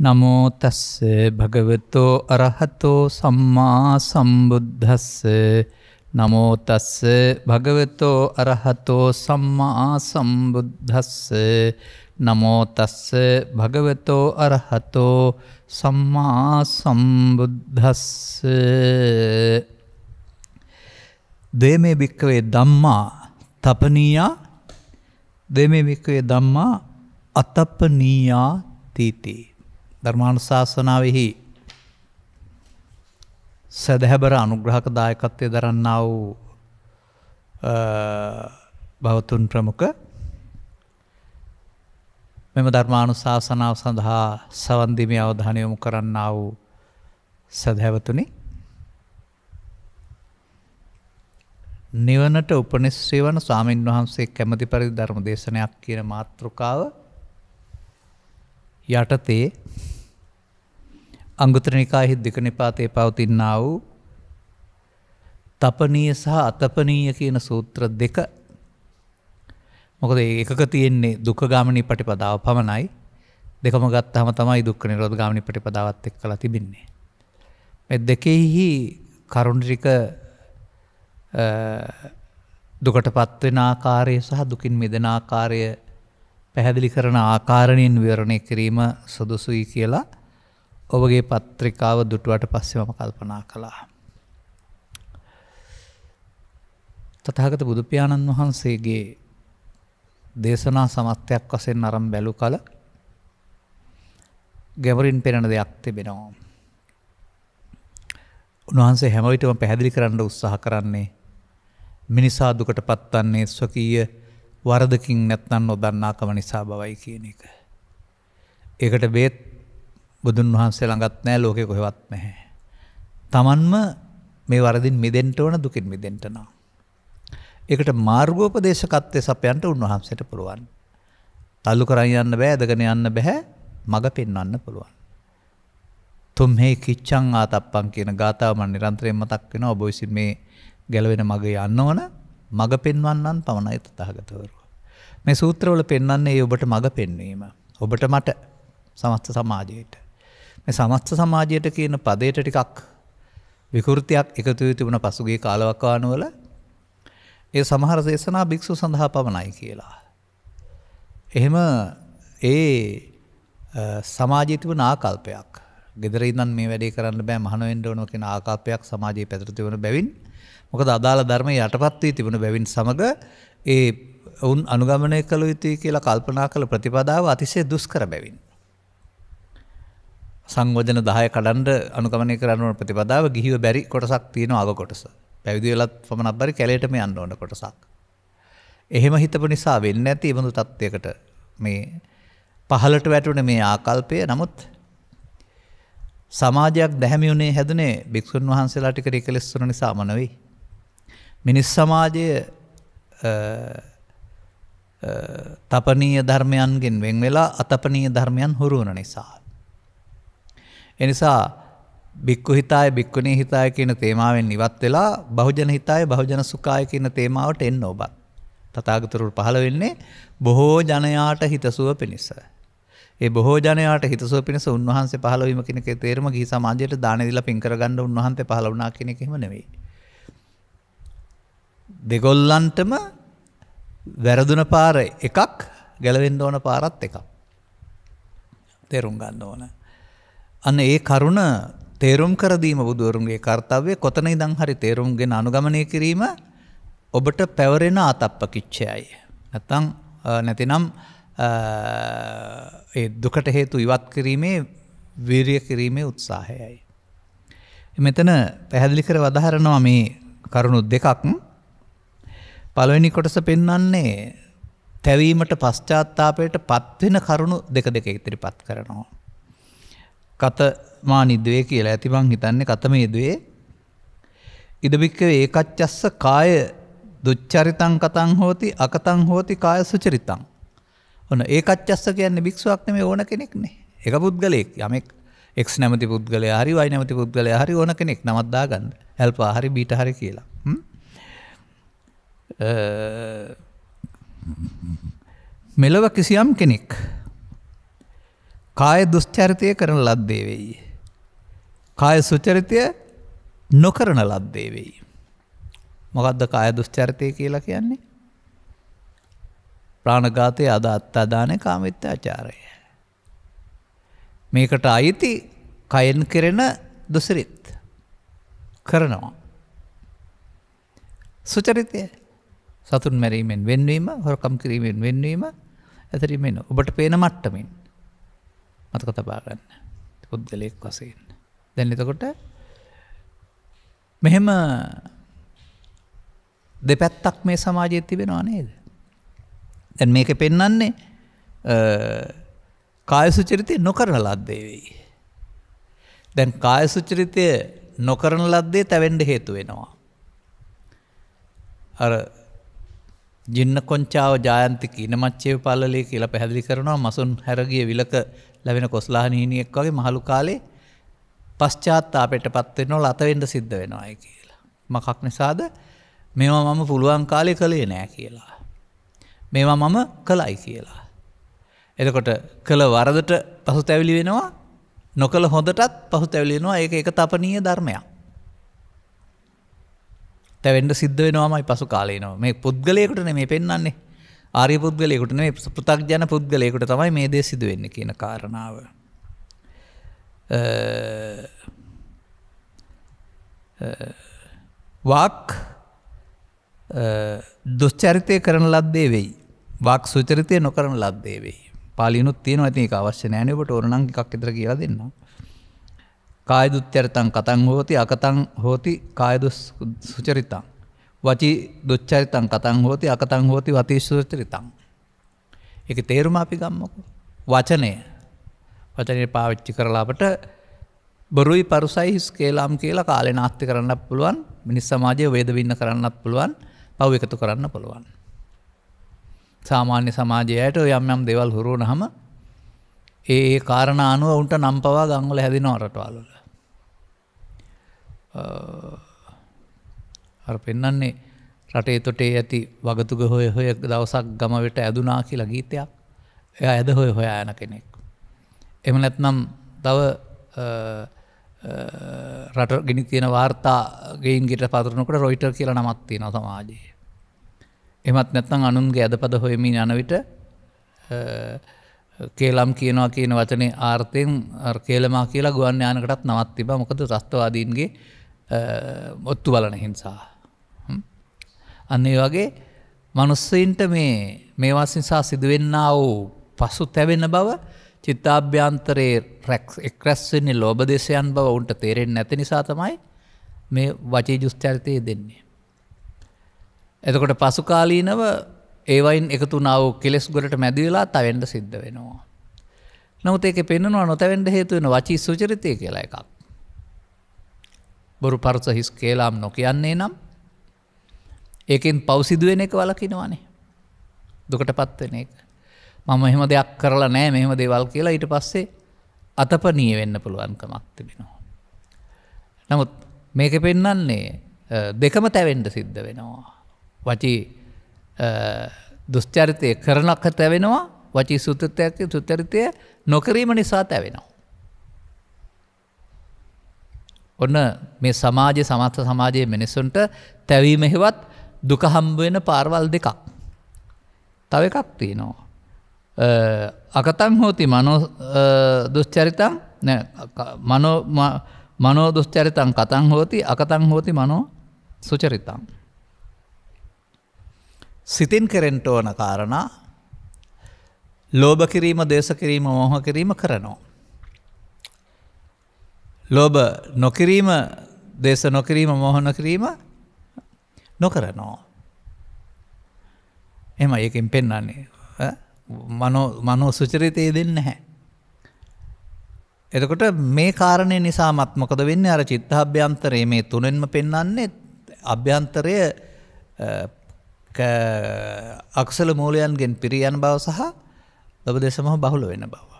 නමෝතස්ස භගවතෝ අරහතෝ සම්මා සම්බුද්ධස්ස නමෝතස්ස භගවතෝ අරහතෝ සම්මා සම්බුද්ධස්ස නමෝතස්ස භගවතෝ අරහතෝ සම්මා සම්බුද්ධස්ස දේමේ භික්කවේ දම්මා තපනීයා දේමේ භික්කවේ දම්මා අතපනීයා තීතිී ධර්මාණු ශාසනාවහි සැදැහැබර අනුග්‍රහක දායකත්වය දරන්නා වූ භවතුන් ප්‍රමුඛ මෙම ධර්මාණු ශාසනාව සඳහා සවන්දිමි අවධානයොමු කරන්නා වූ සැදැවතුනි නිවනට උපනිශ්‍රී වන ස්වාමීන් වහන්සේ කැමති පරිදි ධර්ම දේශනයක් කියන මාතෘකාව යටතේ අංගුතර නිකාහි දෙකනිපාතේ පවතින්නා වූ තපනීය සහ අතපනීය කියන සූත්‍ර දෙක මොකද එකක තියෙන්නේ දුක ගාමනී පටිපදාව පමණයි දෙකම ගත්තහම තමයි දුක්ඛ නිරෝධ ගාමිනී ප්‍රතිපදාවත් එක්කලා තිබින්නේ. මේ දෙකෙහි කරුණ ටික දුකටපත් වෙන ආකාරය සහ දුකින් මිදෙන ආකාරය පැහැදිලි කරන ආකාරණයෙන් විවරණය කිරීම සුදුසුයි කියලා ඔබගේ පත්‍රිකාව දුටුවට පස්සෙම කල්පනා කළා. තතහගත බුදුපාණන් වහන්සේගේ දේශනා සමත්වයක් වසෙන් අරම් බැලු කල ගැවරින් පෙරෙන දෙයක් තිබෙනවා. උන්වහන්සේ හැමවිටම පැහැදිලි කරන්න උත්සාහ කරන්නේ මිනිසා දුකට පත්වන්නේ ස්වකීය වරදකින් නැත්නන් නොදන්නාකම නිසා බවයි කියන එක. ඒකට බේත් බුදුන් වහන්සේ ළඟත් නෑ ලෝකෙ කොහෙවත් නැහැ. තමන්ම මේ වරදින් මිදෙන්ට ඕන දුකින් මිදෙන්ටනවා. ඒකට මාර්ගෝපදේශකත්වය සපයන්ට උන්වහන්සට පුළුවන්. තල්ලු කරයන්න බෑ ඇදගෙන යන්න බැහැ මඟ පෙන්වන්න පුළුවන්. තුම්හෙ කිච්චං ආතප්පන් කියන ගාතාවන් නිරන්ත්‍රයෙන් මතක් වෙන ඔබොයිසි මේ ගැලවෙන මග යන්න ඕන මඟ පෙන්වන්නන් පමණයි තතාගතවරු. මේ සූත්‍රවල පෙන්වන්නේ ඔබට මඟ පෙන්වීම. ඔබට මට සමස්ත සමාජයට. මේ සමස්ත සමාජයට කියන පදයට ටිකක් විකෘතියක් එකතුව තිබුණ පසුගේ කාලවකානුවල ඒ සමහර දේශනා භික්‍ෂු සඳහා පමණයි කියලා. එහෙම ඒ සමාජීතිව නාකල්පයක් ගෙදර ඉන්නන් මේ වැඩේ කරන්න බෑ මහනුවෙන්ඩ ඕනො කියෙන ආකල්පයක් සමාජයේ පැතරතිවන බැවින් මොකද අදාළ ධර්මය යටපත් වී තිබුණ බැවින් සමඟ ඒ ඔවුන් අනුගමනය කළ යුතුයි කියලා කල්පනා කළ ප්‍රතිපදාව අතිසේ දුස්කර බැවින්. සංගෝජන දාය කඩන්ඩ අනුගමනය කරන්න ප්‍රතිපදාව ගිහිව බැරි කොටසක් තියෙන අග කොටස පැවිදිවෙලත් පමණක් බරි කැලේටම අන්න ඕන කොටසක්. එහෙම හිතප නිසා වෙන්න ඇති ඉබඳු තත්ත්වයකට මේ පහලට වැටුන මේ ආකල්පය නමුත් සමාජයක් දැහැමියුණේ හැදනේ භික්‍ෂන් වහන්සේලා ටිකර එකලෙස්සුන නිසා මනවෙයි. මිනිස් සමාජය තපනීය ධර්මයන්ගෙන් වෙන් වෙලා අතපනීය ධර්මයන් හුරුවන නිසා. එනිසා බික්කු හිතාය බික්කුණේ හිතාය කියන තේමාවෙන් ඉවත් වෙලා බහුජන හිතාය බහුජන සුකාය කියන තේමාවට එන්න ඔබත්. තතාගතුරුට පහළ වෙන්නේ බොහෝ ජනයාට හිතසුව පිණිස. ඒ බොහෝ ජනයාට හිතසුව පිණිස උන්වහන්සේ පහළවීම කෙනෙකේ තේරම ගිහි සමාජයට දාන දීලා පින් කරගන්න උන්වහන්සේ පහළ වුණා කෙනෙක් එහෙම නෙවෙයි. දෙගොල්ලන්ටම වැරදුන පාර එකක් ගැලවෙන්න ඕන පාරත් එකක්. තේරුම් ගන්න ඕන. අන්න ඒ කරුණ තේරුම් කරදීම බුදුවරුන්ගේ කර්තව්‍ය කොතන ඉදං හරි තේරුම්ගෙන අනුගමනය කිරීම ඔබට පැවරෙන ආතප්ප කිච්චයයි. නැතං නැතිනම් දුකට හේතු ඉවත් කිරීමේ වීරිය කිරීමේ උත්සාහයයි. මෙතන පැහැදිලි කර වදහරනවා මේ කරුණු දෙකක්. පළවෙනි කොටස පෙන්වන්නේ තැවීමට පශ්චාත්තාපයට පත්වෙන කරුණු දෙක දෙක ඉතිරිපත් කරනවා. කත මා නිදවේ කියලා ඇතිබං හිතන්නේ කතම යදවේ ඉදභික්ක ඒකච්චස්ස කාය දුච්චරිතං කතං හෝති අකතං හෝති කාය සුචරිතං. ඔන ඒකච්චස්ස කියන්නේ භික්ෂුවක්න මේ ඕන කෙනෙක්නේ එක පුද්ගලයෙක් යමෙක් එක් නැමති පුද්ගල හරි වයි නැමති පුද්ගල හරි ඕන කෙනෙක් නමත්දා ගන්න හැල්පා හරි බීට හරි කියලා. මෙලව කිසියම් කෙනෙක් කාය දුෂ්චරිතය කරන ලද්දේ වෙයි. කාය සුචරිතය නොකරන ලද්දේ වෙයි. මොකක්ද කාය දුෂ්චරිතය කියලා කියන්නේ. ප්‍රාණගාතය අද අත්තාදානය කාමිත්‍යාචාරය. මේකට අයිති කයෙන් කෙරෙන දුසිරිත් කරනවා. සුචරිතය සතුන් මැරීමෙන් වෙන්වීම හොරකම් කිරීමෙන් වෙන්වීම ඇතරීම ඔබට පේන මට්ටමින් මතක තබාගන්න පුද්ගලයෙක් වසයෙන් දැන් එතකොට මෙහෙම දෙපැත්තක් මේ සමාජයත් තිබෙනවා නේද දැන් මේක පෙන්නන්නේ කායසු චරිතය නොකරන ලද්දේවෙයි දැන් කායසු චරිතය නොකරන ලද්දේ තැවෙන්ඩ හේතු වෙනවා අර ජින්න කොංචාව ජායන්තික ඉනමච්චේ පල්ලලේ කියලා පැහැදිලි කරනවා මසුන් හැරගිය විලක ලැබෙන කොස්ලාහනීනියෙක් වගේ මහලු කාලේ පශ්චාත්තාපයට පත්වෙනවා ලතවෙන්ඩ සිද්ධ වෙනවාය කියලා. මකක් නිසාද මේවා මම පුළුවන් කාලය කළේ නෑ කියලා. මේවා මම කළයි කියලා. එතකොට කළ වරදට පහු තැවිලි වෙනවා නොකළ හොඳටත් පහු තැවිලෙනවා ඒ එක තපනීය ධර්මයක්. තැවෙන්ඩ සිද්ධ වෙනවාමයි පසු කාලයනවා මේ පුද්ගලයකුටන මේ පෙන්න්නේ ආරය පුද්ගලයකුට මේ පෘතක්ජන පුද්ගලයකුට තමයි මේ දේ සිදු වෙන්න කියන කාරණාව. වාක් දුස්්චරිතය කරන ලද්දේ වෙයි වාක් සුචරිතය නොකරන ලද්දේ වෙයි පාලිනුත් තියෙන ඇති අවශ්‍යනෑනකට ඕරනං එකක් එතර කියලා දෙන්නවා. කායදුච්චරිතං කතං හෝති අකතං හෝති කායදු සුචරිතං. වචී දුච්චරිතං කතං හෝති අකතං හෝති වතී සුචරිතං. එක තේරුම අපි ගම්මකු. වචනය වචනය පාවිච්චි කරලාපට බොරුයි පරුසයි හිස් කේලාම් කියලා කාලෙ නාස්ති කරන්න පුළුවන් මිනිස් සමාජය වේදවින්න කරන්නත් පුළුවන් පව් එකතු කරන්න පුළුවන්. සාමාන්‍ය සමාජයට යම් යම් දෙවල් හුරුණ හම ඒ කාරණ අනුව උන්ට නම් පවා ගංගල හැදි නොරටවල්ල. අර පෙන්නන්නේ රටේ තොටේ ඇති වගතුග හොය හොය දවසක් ගමවෙට ඇදුනා කියලා ගීතයක් එය ඇද හොය හොයා යන කෙනෙක්. එම නැත්නම් තව රට ගෙන තියෙන වාර්තාගේන් ගෙට පතරනකට රොයිටර් කියලා නමත්ති න සමාජයේ. එමත් නැත්තං අනුන්ගේ ඇදපද හොයමින් යනවිට කේලම් කියනවා කියන වචනේ ආර්ථයෙන් කේලමා කියලා ගුවන් යානකටත් නවත් තිබ මොකද ්‍රස්ථවාදීන්ගේ ඔත්තු බලන හිංසා. අන්න ඒ වගේ මනුස්සයින්ට මේ මේවාස් නිසා සිදුවෙන්න වූ පසු තැවෙන බව චිත්තාභ්‍යන්තරයේ රැක්ස් එක්රැස්වෙන්නේ ලෝබදේශයන් බව උන්ට තේරෙන් නැති නිසා තමයි මේ වචේ ජුස්චරිතය දෙන්නේ. එතකොට පසුකාලීනව ඒවයින් එකතු නාව කෙලෙස් ගොට මැදිවෙලා තවෙන්ඩ සිද්ධ වෙනවා. නමුත් ඒක පෙන්නවා නොතැවෙන්ඩ හේතුවෙන වචී සුචරිතය කියලා එකක්. බොරු පරස හිස් කේලාම් නොකයන්නේ නම් ඒකෙන් පෞසිදුවෙන එක වලකිනවානේ දුකට පත්වෙන එක මම එහෙම දෙයක් කරලා නෑ මෙහෙම දේවල් කියලා ඊට පස්සේ අතපනිය වෙන්න පුළුවන්කමක් තිබෙනවා. නමුත් මේක පෙන්නන්නේ දෙකම තැවෙන්ට සිද්ධ වෙනවා. වචී දුස්චරිතය කරනක්ක තැවෙනවා වචී සුතතයක්ක සුතරිතය නොකරීම නිසා තැවෙනවා. ඔන්න මේ සමාජය සමත්ත සමාජයේ මිනිස්සුන්ට තැවීමහෙවත් දුකහම්බුවෙන පාර්වල් දෙකක්. තව එකක් තියෙනවා. අකතම් හෝති මනෝ දුෂ්චරිතන් මනෝ දුෂ්චරිතන් කතන් හෝති අකතන් හෝති මනෝ සුචරිතන්. සිතින් කරෙන්ට ඕන කාරණා ලෝභ කිරීම දේශ කිරීම මොහ කිරීම කරනවා. ලෝබ නොකිරීම දේශ නොකිරීම මොහොන කිරීම නොකරනෝ. එම ඒකින් පෙන්නන්නේ මනෝ සුචරිතය දෙන්න හැ. එතකොට මේ කාරණය නිසා මත්මකද වෙන්න අර චිත්තාභ්‍යන්තරයේ මේ තුනෙන්ම පෙන්නන්නේ අභ්‍යන්තරය අක්සල මූලයන්ගෙන් පිරියන් බව සහ ලබ දෙසමහ බහුල වෙන බව.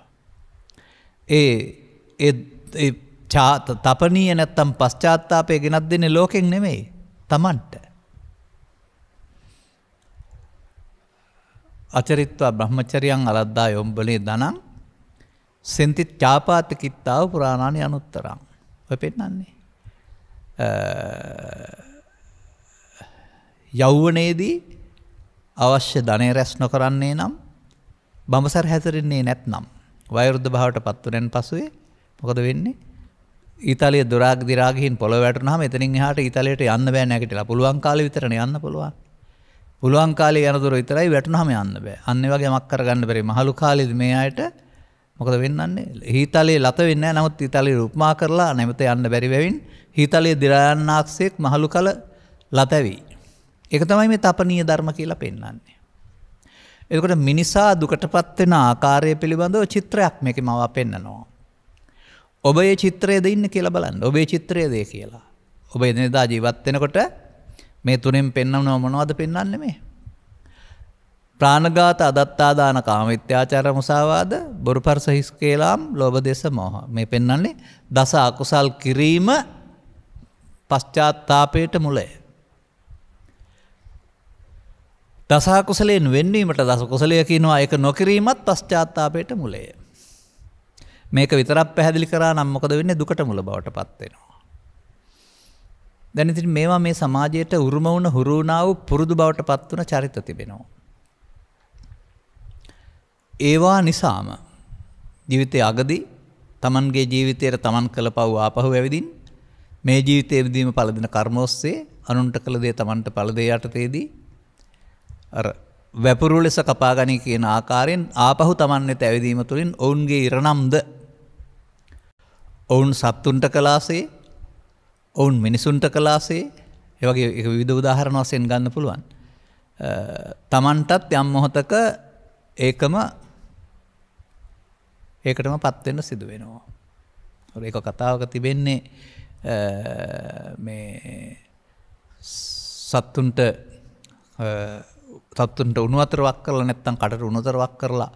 ඒ තපනීය නැත්තම් පශ්චාත්තාපය ගෙනත් දෙන්නේ ලෝකෙන් නෙමෙයි තමන්ට. අචරිත්වා බ්‍රහ්මචරියන් අලද්දා යොම්බලේ දනම් සෙන්ති චාපාත කිත්තාව පුරාණානය අනුත්තරම් ඔය පෙන්නන්නේ. යෞවනයේදී අවශ්‍ය ධනය රැස් නොකරන්නේ නම් බඹසර හැතරෙන්නේ නැත්නම් වයවෘද්ධ භාවට පත්වනයෙන් පසුවේ මොකද වෙන්නේ ඉතාලිය දුරාග දිරාගහින් පොළොවැටනහම එතනින් හට ඉතාලයට යන්න බෑ නැකටලා පුළුවන් කාල විතරන යන්න පුළුවන් පුළුවන් කාලේ යනදුර විතරයි වැටනහම යන්න බෑ අන්න වගේ මක් කරගන්න බැරි මහලු කාලෙද මේ අයට මොකද වෙන්නන්නේ හිතලේ ලත වෙන්න නමුත් ඉතාලි රුප්මා කරලා නැමත යන්න බැරිවැවින් හිතලේ දිරායන්නාක්සෙක් මහලු කල ලතැවී. එක තමයි මේ තපනීය ධර්ම කියලා පෙන්න්නන්නේ. එකට මිනිසා දුකට පත්වෙන ආකාරය පිළිබඳව චිත්‍රයක් මේක මව පෙන්න්නනවා. ඔබේ චිත්‍රයද ඉන්න කියලා බලන්න ඔබේ චිත්‍රයද කියලා. ඔබ එදනෙදා ජීවත්වෙනකොට මේ තුනෙන් පෙන්නම් නොමනවාද පෙන්න්න මේ. ප්‍රාණගාත අදත්තාදාන කාමිත්‍යාචාර මුසාවාද බොරු පරස හිස්කේලාම් ලෝබ දෙස මෝහ මේ පෙන්නන්නේ දස අකුසල් කිරීම පශ්චාත්තාපයට මුලය. දසාකුසලයෙන් වෙන්වීමට දස කුසලය කියනවා එක නොකිරීමත් පශ්චාත්තාපයට මුලේ. මේක විතරක් පැහැදිලි කරා නම් මොකද වෙන්නේ දුකට මුල බවට පත්වෙනවා. දැන් ඉතින් මේවා මේ සමාජයට උරුම වුණ හුරු වුණා වූ පුරුදු බවට පත් වුණ චරිත තිබෙනවා. ඒවා නිසාම ජීවිතයේ අගදී තමන්ගේ ජීවිතයට තමන් කළ පව් ආපහු ඇවිදින් මේ ජීවිතයේ විදීම පළදින කර්ම ඔස්සේ අනුන්ට කළ දේ තමන්ට පළදේ යටතේදී අර වැපුරු ලෙස කපාගනි කියන ආකාරයෙන් ආපහු තමන් වෙත ඇවිදීම තුළින් ඔවුන්ගේ ඉරණම්ද ඔවුන් සත්තුන්ට කලාසේ ඔවුන් මිනිසුන්ට කලාසේ ඒවගේ විධ උදාහරණ වසයෙන් ගන්න පුළුවන්. තමන්ටත් යම් මොහොතක ඒකම ඒකටම පත්වෙන්න සිදු වෙනවා. එක කතාවක තිබෙන්නේ සත්තුන්ට සත්තුන්ට උනුවතරවක් කරලා නැත්තන් කට උනුතරවක් කරලා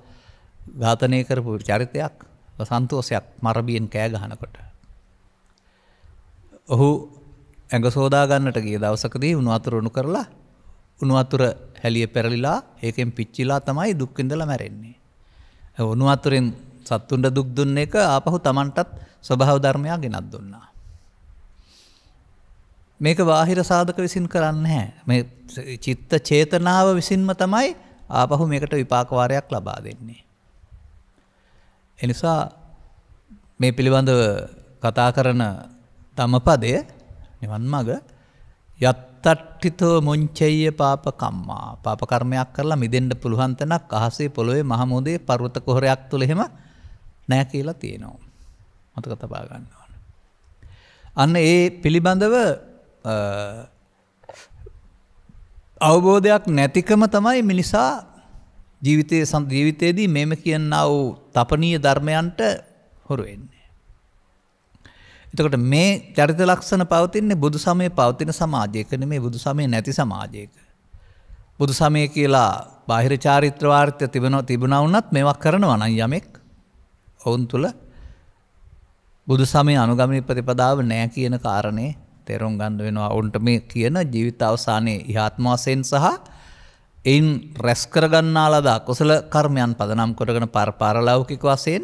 ඝාතනය කරපු චරිතයක් සන්තෝසයක් මරබියෙන් කෑ ගහනකොට. ඔහු ඇඟ සෝදාගන්නට ගිය දවසකදී උුණු අතුරුණු කරලා උුණු අතුර හැලිය පෙරලිලා ඒකෙන් පිච්චිලා තමයි දුක්කිඳල මැරෙන්නේ. උුණු අතුරෙන් සත්තුන්ට දුක් දුන්න එක ආපහු තමන්ටත් ස්වභාව ධර්මයක් ගෙනත් දුන්නා. මේක වාහිර සාධක විසින් කරන්න හැ මේ චිත්ත චේතනාව විසින්ම තමයි ආපහු මේකට විපාකවාරයක් ලබා දෙන්නේ. එනිසා මේ පිළිබඳව කතා කරන තමපදය නිවන් මග යත්තට්ටිතෝ මොංචෙය පාපකම්මා පාපකර්මයක් කරලා මිදෙන්ට පුළුවන්තනක් අහසේ පොළොවේ මහමුදේ පර්වත කොහොරයක් තුළ හෙම නෑ කියලා තියෙනවා. මතක තබා ගන්නවන. අන්න ඒ පිළිබඳව අවබෝධයක් නැතිකම තමයි මිනිසා ජීවිතයේ ජීවිතයේදී මෙම කියන්නා වූ තපනීය ධර්මයන්ට හොරු වෙන්නේ. එතකොට මේ චරිත ලක්ෂණ පවතින්නේ බුදු සමය පවතින සමාජයකන මේ බුදු සමය නැති සමාජයක. බුදු සමය කියලා බාහිර චාරිත්‍රවාර්ථය තිබෙන තිබුණ වනත් මෙවක් කරනවා නම් යමෙක් ඔවුන් තුළ බුදු සමය අනුගමනි ප්‍රතිපදාව නෑ කියන කාරණය තෙරුම් ගන්ධ වෙනවා ඔවුන්ට මේ කියන ජීවිත අවසානයේ ඉහාත්මවාසයෙන් සහ එයින් රැස්කරගන්නා ලදා කොසල කර්මයන් පදනම් කොටගෙන පර පාරලෞකික වසයෙන්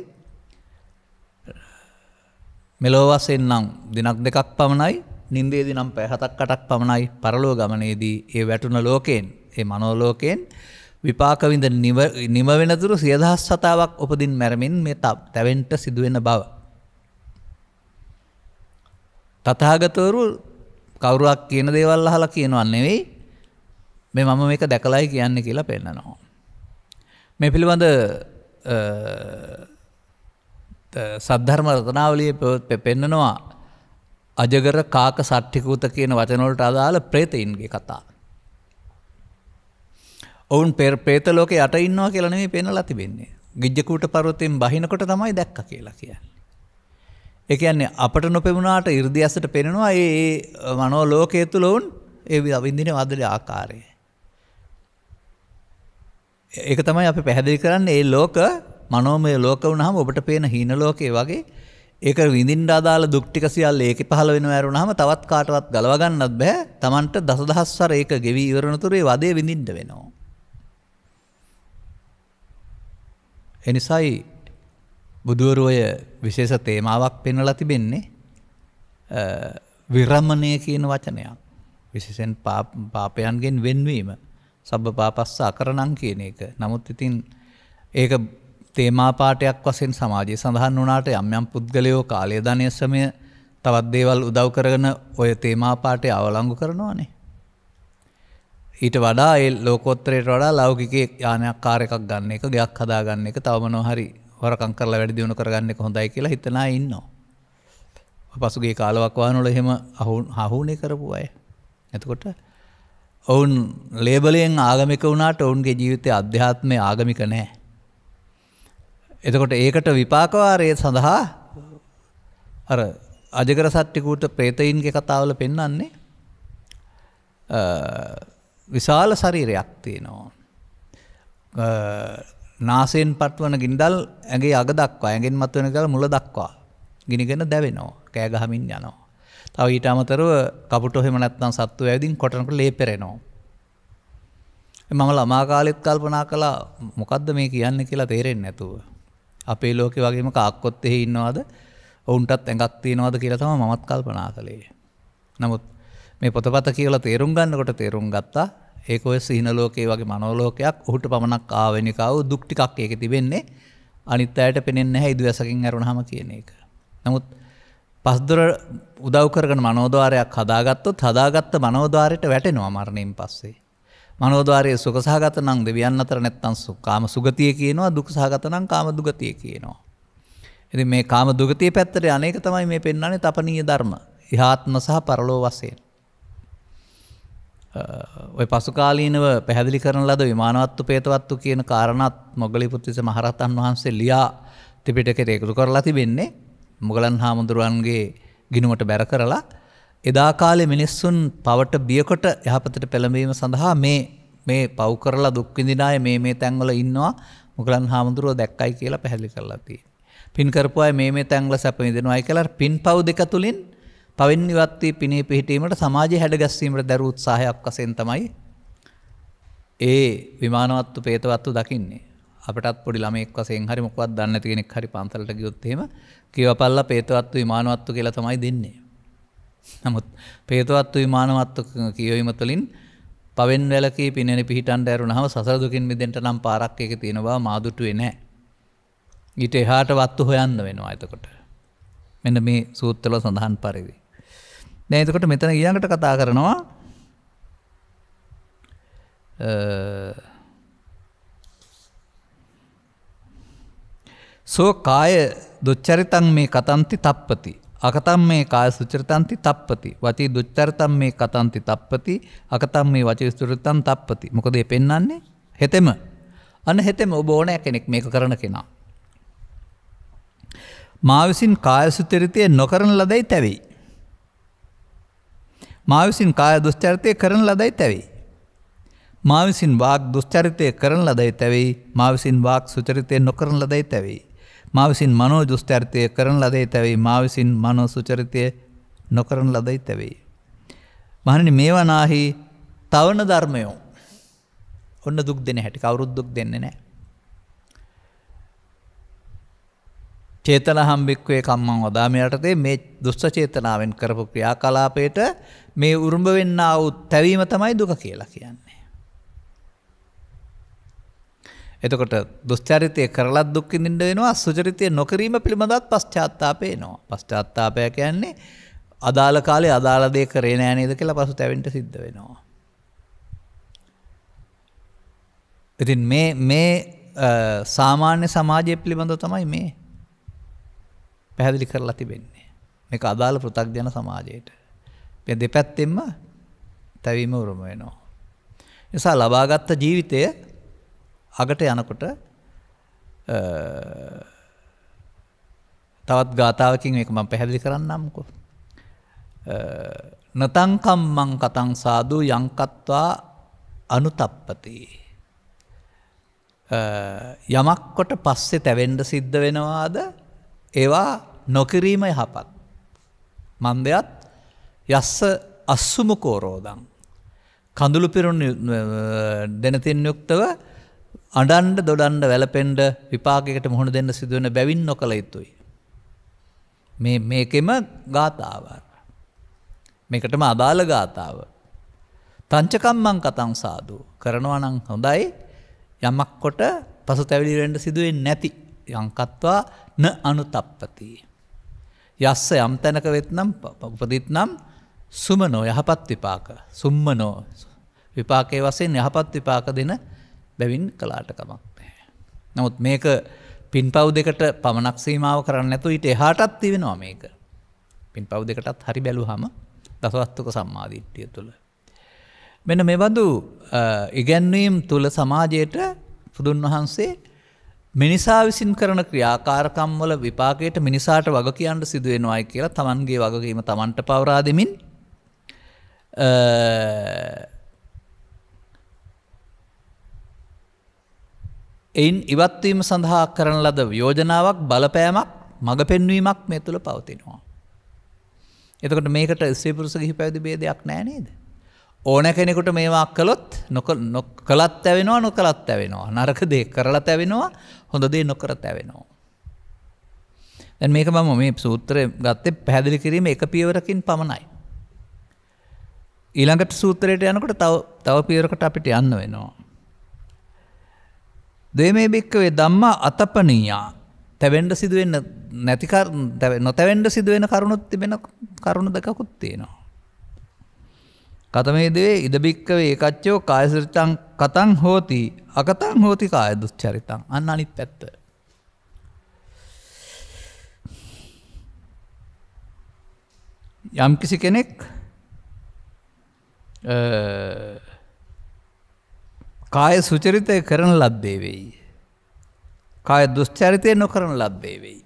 මෙලෝ වසෙන් නම් දිනක් දෙකක් පමණයි නින්දේදි නම් පැහතක් කටක් පමණයි පරලෝ ගමනේදී ඒ වැටුන ලෝකයෙන් ඒ මනෝලෝකයෙන් විපාකවිඳ නිමවෙනතුරු සියදහස් සතාවක් උපදින් මැරමින් මේ තප් තැවෙන්ට සිදුවෙන බව. තතාගතවරු කවුරුවක් කියන දේවල් අහලා කියනවන්නේ වෙයි මේ මම මේක දැකලයි කියන්න කියලා පෙන්න්නනවා. මේ පිළිබඳ සද්ධර්ම රතනාවලිය පෙන්නනවා අජගර කාක සට්ටිකූත කියන වචනොලට අදාළ ප්‍රේතයින්ගේ කතා. ඔවුන් පෙර පේතලෝක යට ඉන්නවා කියලනේ පෙන ලතිබෙන්නේ. ගිජ්ජකූට පරවතයෙන් බහිනකොට තමයි දැක්ක කියලා කියන්නේ. එකන්නේ අපට නොපෙමුණට ඉර්දිියසට පෙනෙනවා ඒ මනෝ ලෝකේතුලොවුන් ඒ අවිදින වදල ආකාරය. ඒක තමයි අපි පැහැදිලි කරන්න ඒ ලෝක මනෝමය ලෝක වුණහම ඔබට පේන හීන ලෝකේ වගේ ඒක විඳින්ඩ අදාළ දුක්ටික සියල් ඒක පහළ වෙන ඇරුණහම තවත් කාටවත් ගලවගන්නත් බෑ තමන්ට දසදහස්වර ඒක ගෙවී ඉවරණතුරේ වදේ විඳින්ඩ වෙනවා. එනිසයි බුදුවරුවය විශේෂ තේමාවක් පෙනලා තිබෙන්නේ විරම්මණය කියන වචනයක් විශෂෙන් පාපයන්ගෙන් වෙන්වීම සබ පාපස්ස අකරණං කියන එක. නමුත් ඉතින් ඒක තේමාපාටයක් වසෙන් සමාජය සඳහන් වනාට යම්යම් පුද්ගලයෝ කාලය ධනය සමය තවත් දේවල් උදව් කරගෙන ඔය තේමාපාටය අවලංගු කරනවානේ. ඊට වඩා ඒ ලෝකොත්තරයට වඩා ලෞකික යානයක් කාරයක් ගන්න එක ගයක් හදාගන්න එක තවමනොහරි වරකං කරලා වැඩ දියුණු කරගන්න එක හොඳයි කියලා හිතනා ඉන්නවා. පසුගේ කාලවක්වානුල එහෙම අහුනේ කරපු අය. එතකොට ඔවුන් ලේබලයෙන් ආගමික වුණාට ඔවුන්ගේ ජීවිතය අධ්‍යාත්මය ආගමික නෑ. එතකොට ඒකට විපාකවාරය සඳහා අර අජකර සට්ටිකූට ප්‍රේතයින්ගේ කතාවල පෙන්නන්නේ විශාල සරීරයක් තියෙනවා. නාසයෙන් පටවන ගින්ඩල් ඇගේ අග දක්වා ඇගෙන් මත්වන කළ මුල දක්වා ගිනිගෙන දැවෙනවා කෑගහමින් යනවා. තව ඊට අමතරව කපුට හෙම නැත්නම් සත්තු ඇවිදින් කොටනකොට ලේ පෙරෙනවා. මම ළමා කාලෙත් කල්පනා කළා මොකද්ද මේ කියන්නේ කියලා තේරෙන්නේ නැතුව. අපේ ලෝකේ වගේම කාක්කොත් එහි ඉන්නවද? ඔවුන්ටත් ඇඟක් තියෙනවද කියලා තමයි මමත් කල්පනා කළේ. නමුත් මේ පොතපත කියලා තේරුම් ගන්නකොට තේරුම් ගත්තා ඒක ඔය සිහින ලෝකයේ වගේ මනෝලෝකයක් ඔහුට පමණක් ආවෙනිකාව දුක් ටිකක් ඒක තිබෙන්නේ අනිත් අයට පෙනෙන්නේ නැහැ ඉදු ඇසකින් අරුණාම කියන එක. නමුත් පස්දුර උදව්කරගන මනෝදවාරයක් හදාගත්තොත් හදාගත්ත මනෝදවාරයට වැටෙනවා මරණයෙන් පස්සේ. මනෝදවාරය සුකසාගත නං දෙවියන් අතර නැත්තන් කාම සුගතිය කියනවා දුක්සාගතනං කාම දුගතිය කියනවා. එති මේ කාම දුගතිය පැත්තර අනේක තමයි මේ පෙන්න්නන්නේ තපනීය ධර්ම ඉහාත්ම සහ පරලෝ වසයෙන්. ඔය පසුකාලීනව පැහැදිලි කරන ලද විමානවත්තු පේතවත්තු කියන කාරණත් මොගලි පුත්තිස මහරතන් වහන්සේ ලියා තිපිට කෙරෙකුරු කරලා තිබෙන්නේ මොගලන් හාමුදුරුවන්ගේ ගිනුවට බැර කරලා එදා කාලේ මිනිස්සුන් පවට බියකොට යහපතට පෙළඹීම සඳහා මේ මේ පව් කරලා දුක්විඳිනාය මේ මේ තැන්වල ඉන්නවා මොගලන් හාමුදුරුව දැක්කයි කියලා පැහැදිලි කරලාති. පින්කරපුය මේ මේ තැන්ල සැපවිදෙනවායි කලර පින් පව් දෙක තුළින් පවින් නිවත්වී පිනේ පිහිටීමට සමාජ හැඩගැස්වීමට දැරූත් සහයක් අසෙන් තමයි ඒ විමානවත්තු පේතවත්තු දකින්නේ අපටත් පොඩි ළමෙක් වසයෙන් හරි මොකවත් දන්න තියෙනෙක් හරි පන්සලට ගියොත්තේම කියවපල්ල පේතවත්තු විමානවත්තු කියලා තමයි දෙන්නේ. නමුත් පේතවත්තු විමානවත්තු කියවීම තුළින් පවෙන් වැලකී පිනෙන පිහිටන්ට ඇරුණ හම සසරදුකින් මිදෙන්ට නම් පාරක් එක තියෙනවා මාදුටුවේ නෑ. ඊට එහාට වත්තු හොයන්න වෙනවා එතකොට. මෙන්න මේ සූත්තල සඳහන් පරිදි. නෑතකොට මෙතන ඊළඟට කතා කරනවා සෝ කාය දුච්චරිතන් මේ කතන්ති තප්පති. අකතම් මේ කාය සුචරිතන්ති තප්පති. වචී දුච්චරිතම් මේ කතන්ති තප්පති. අකතම් මේ වචී සුචරිතන් තප්පති. මොකද ඒ පෙන්වන්නේ? හෙතෙම. අන්න හෙතෙම ඔබ ඕනෑ කෙනෙක් මේක කරන කෙනා. මා විසින් කාය සුචරිතය නොකරන ලදයි තැවෙයි. මා විසින් කාය දුෂ්චරිතය කරන ලදයි තැවෙයි. මා විසින් වාක් දුෂ්චරිතය කරන ලදයි තැවෙයි. මා විසින් වාක් සුචරිතය නොකරන ලදයි තැවෙයි. මා විසින් මනෝ දුෂ්ටර්තය කරන ලදේ තැවයි මා විසින් මනෝ සුචරිතය නොකරන ලදයි තැවෙයි. මහනනි මේවනාහි තවන ධර්මයෝ ඔන්න දුක් දෙන හැටි කවුරුද්දුක් දෙන්න නෑ. චේතන හම්බික්වේ කම්මං වදාමයටතේ මේ දුෂ්ට චේතනාවෙන් කරපු ක්‍රියා කලාපයට මේ උරුම්භ වෙන්න වුත් තැවීම තමයි දුක කියලා කියන්නේ. එතකොට දුස්චරිතය කරලත් දුක්කිඳින්ට වෙනවා සුචරිතය නොකිරීම පිළිබඳත් පශ්චාත්තාපයනවා. පශ්චාත්තාපය කියන්නේ අදාළ කාලේ අදාළදය කරේ නෑනේද කියලා පසු තැවට සිද්ධ වෙනවා. ඉතින් මේ සාමාන්‍ය සමාජය පිළිබඳ තමයි මේ පැහැදිලි කරලා තිබෙන්නේ. මේක අදාළ පෘතක්ජන සමාජයට. දෙ පැත්තෙම තැවීම උරුම වෙනවා. නිසා ලබාගත්ත ජීවිතය අගට යනකොට තවත් ගාථාවකින් එක මම පැහැදිලි කරන්නම්කෝ. නතංකම් මං කතං සාදු යංකත්වා අනුතප්පති. යමක්කොට පස්සෙ තැවෙන්ඩ සිද්ධ වෙනවාද ඒවා නොකිරීම යහපත්. මන් දෙයත් යස්ස අස්සුම කෝරෝදං. කඳුළු පිරුණු දෙනතින් යුක්තව අඩන්ඩ දොඩන්ඩ වැලපෙන්ඩ විපාගකට මුහුණ දෙන්න සිදුවන බැවින් නොකළ යුතුයි. මේ මේකෙම ගාථාවර. මේකටම අදාළ ගාථාව. තංචකම්මං කතං සාදු කරනවනං හොඳයි යමක් කොට පසු තැවිලිරෙන්ට සිදුවෙන් නැති යංකත්වා න අනු තප්පති. යස්ස යම් තැනක වෙත්නම් උපදිත් නම් සුමනෝ යහපත් විපාක සුම්මනෝ විපාකය වසෙන් යහපත් විපාක දෙන බැවින් කලාට කමක් නැහැ. නමුත් මේක පින් පව් දෙකට පමණක් සීමාව කරන්න ඇතු ඊට එහාටත් තිවෙනවා මේක. පින් පව් දෙකටත් හරි බැලුහම දසවත්තුක සම්මාධීට්ටිය තුළ. මෙන මෙබඳු ඉගැන්වීම් තුළ සමාජයට පුදුන් වහන්සේ මිනිසා විසින් කරන ක්‍රියාකාරකම්වල විපාකයට මිනිසාට වග කියන්ට සිදුවෙනවායි කියලා තමන්ගේ වගකීම තමන්ට පවරාදමින් එයින් ඉවත්වීම සඳහා කරන ලද යෝජනාවක් බලපෑමක් මඟ පෙන්වීමක් මේ තුළ පවතිනවා. එතකට මේකට ස්ත්‍රීපුරුස ගහි පැවිදි බේදයක් නෑනේද. ඕන කෙනෙකුට මේවා කළොත් කළත් ඇවෙනවා නොකළත් ඇවෙනවා. නරකදේ කරලා තැවෙනවා හොඳදේ නොකර තැවෙනවා. දැන් මේක මම මේ සූත්‍රය ගත්තේ පැදිලි කිරීම එක පියවරකින් පමණයි. ඊළඟට සූත්‍රයට යනකට තව තව පියවරකට අපිට යන්න වෙනවා. දේ භික්කවේ දම්මා අතපනීයා තැවෙන්ඩ සිදුවෙන්න නැතිකර නොතැවෙන්ඩ සිදුවෙන කරුණුත් තිබෙන කරුණු දෙකකුත් තියෙනවා. කතමේදේ ඉදභික්කවේ ඒකච්චෝ කායසිරිතං කතං හෝති අකතං හෝති කායදුස් චරිතං අන්න අනිත් පැත්ත. යම්කිසි කෙනෙක් කාය සුචරිතය කරන ලබ්බේ වෙයි. කාය දුෂ්චරිතය නොකරන ලබ්බේ වෙයි.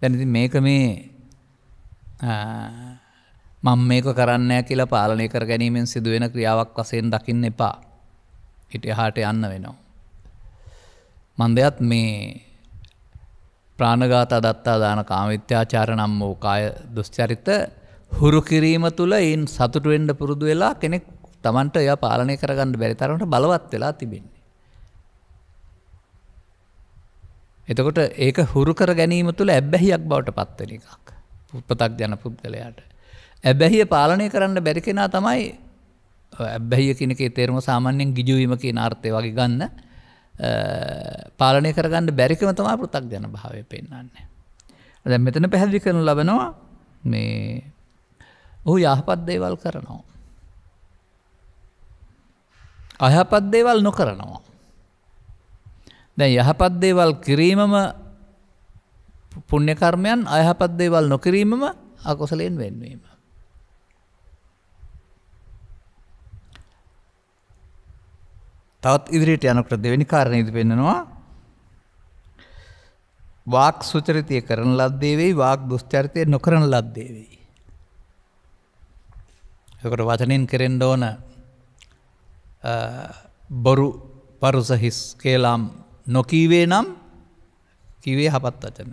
දැනති මේක මේ මං මේක කරන්න කියලා පාලනය කර ගැනීමෙන් සිදුවෙන ක්‍රියාවක් වසයෙන් දකින්න එපා හිට හාට යන්න වෙනවා. මන්දයත් මේ ප්‍රාණගාත දත්තා දාන කාමිත්‍යාචාර නම් වූ කාය දුෂ්චරිත හුරු කිරීම තුළ එයින් සතුටුවෙන්ඩ පුරුදු වෙලා කෙනෙක් තමන්ට එය පාලනය කරගන්න බැරි තරමට බලවත් වෙලා තිබෙන්නේ. එතකොට ඒක හුරු කර ගැනීම තුළ ඇබ්බැහියක් බවට පත්වෙන එකක් පුපතක් ජන පුද්ගලයාට. ඇබැහිය පාලනය කරන්න බැරි කෙනා තමයි ඇබැහිය කෙනකේ තේරම සාමාන්‍යෙන් ගිජුවීම කිය නාර්ථය වගේ ගන්න පාලනය කරගන්න බැරිකම තමා පෘතක් ජන භාවය පෙන්න්නන්නේ. දැ මෙතන පැහැදිි කරනු ලබනවා මේ ඔහු යහපත් දේවල් කරනවා. අයහපත් දේවල් නොකරනවා. දැ යහපත් දේවල් කිරීමම පුුණ්‍යකර්මයන් අයහපත් දේවල් නොකිරීමම අකොසලයෙන් වෙන්වීම. තවත් ඉදිරිට යනකට දෙවැනි කාරණයද පෙන්නවා වාක් සුචරිතය කරන ලද්දේවෙයි වාක් දුෂ්චරිතය නොකරන ලද්දේවෙයි. එකට වචනෙන් කරෙන්ඩ ඕන බොරු පරුසහිස් කේලාම් නොකීවේ නම් කිවේ හපත් වචන.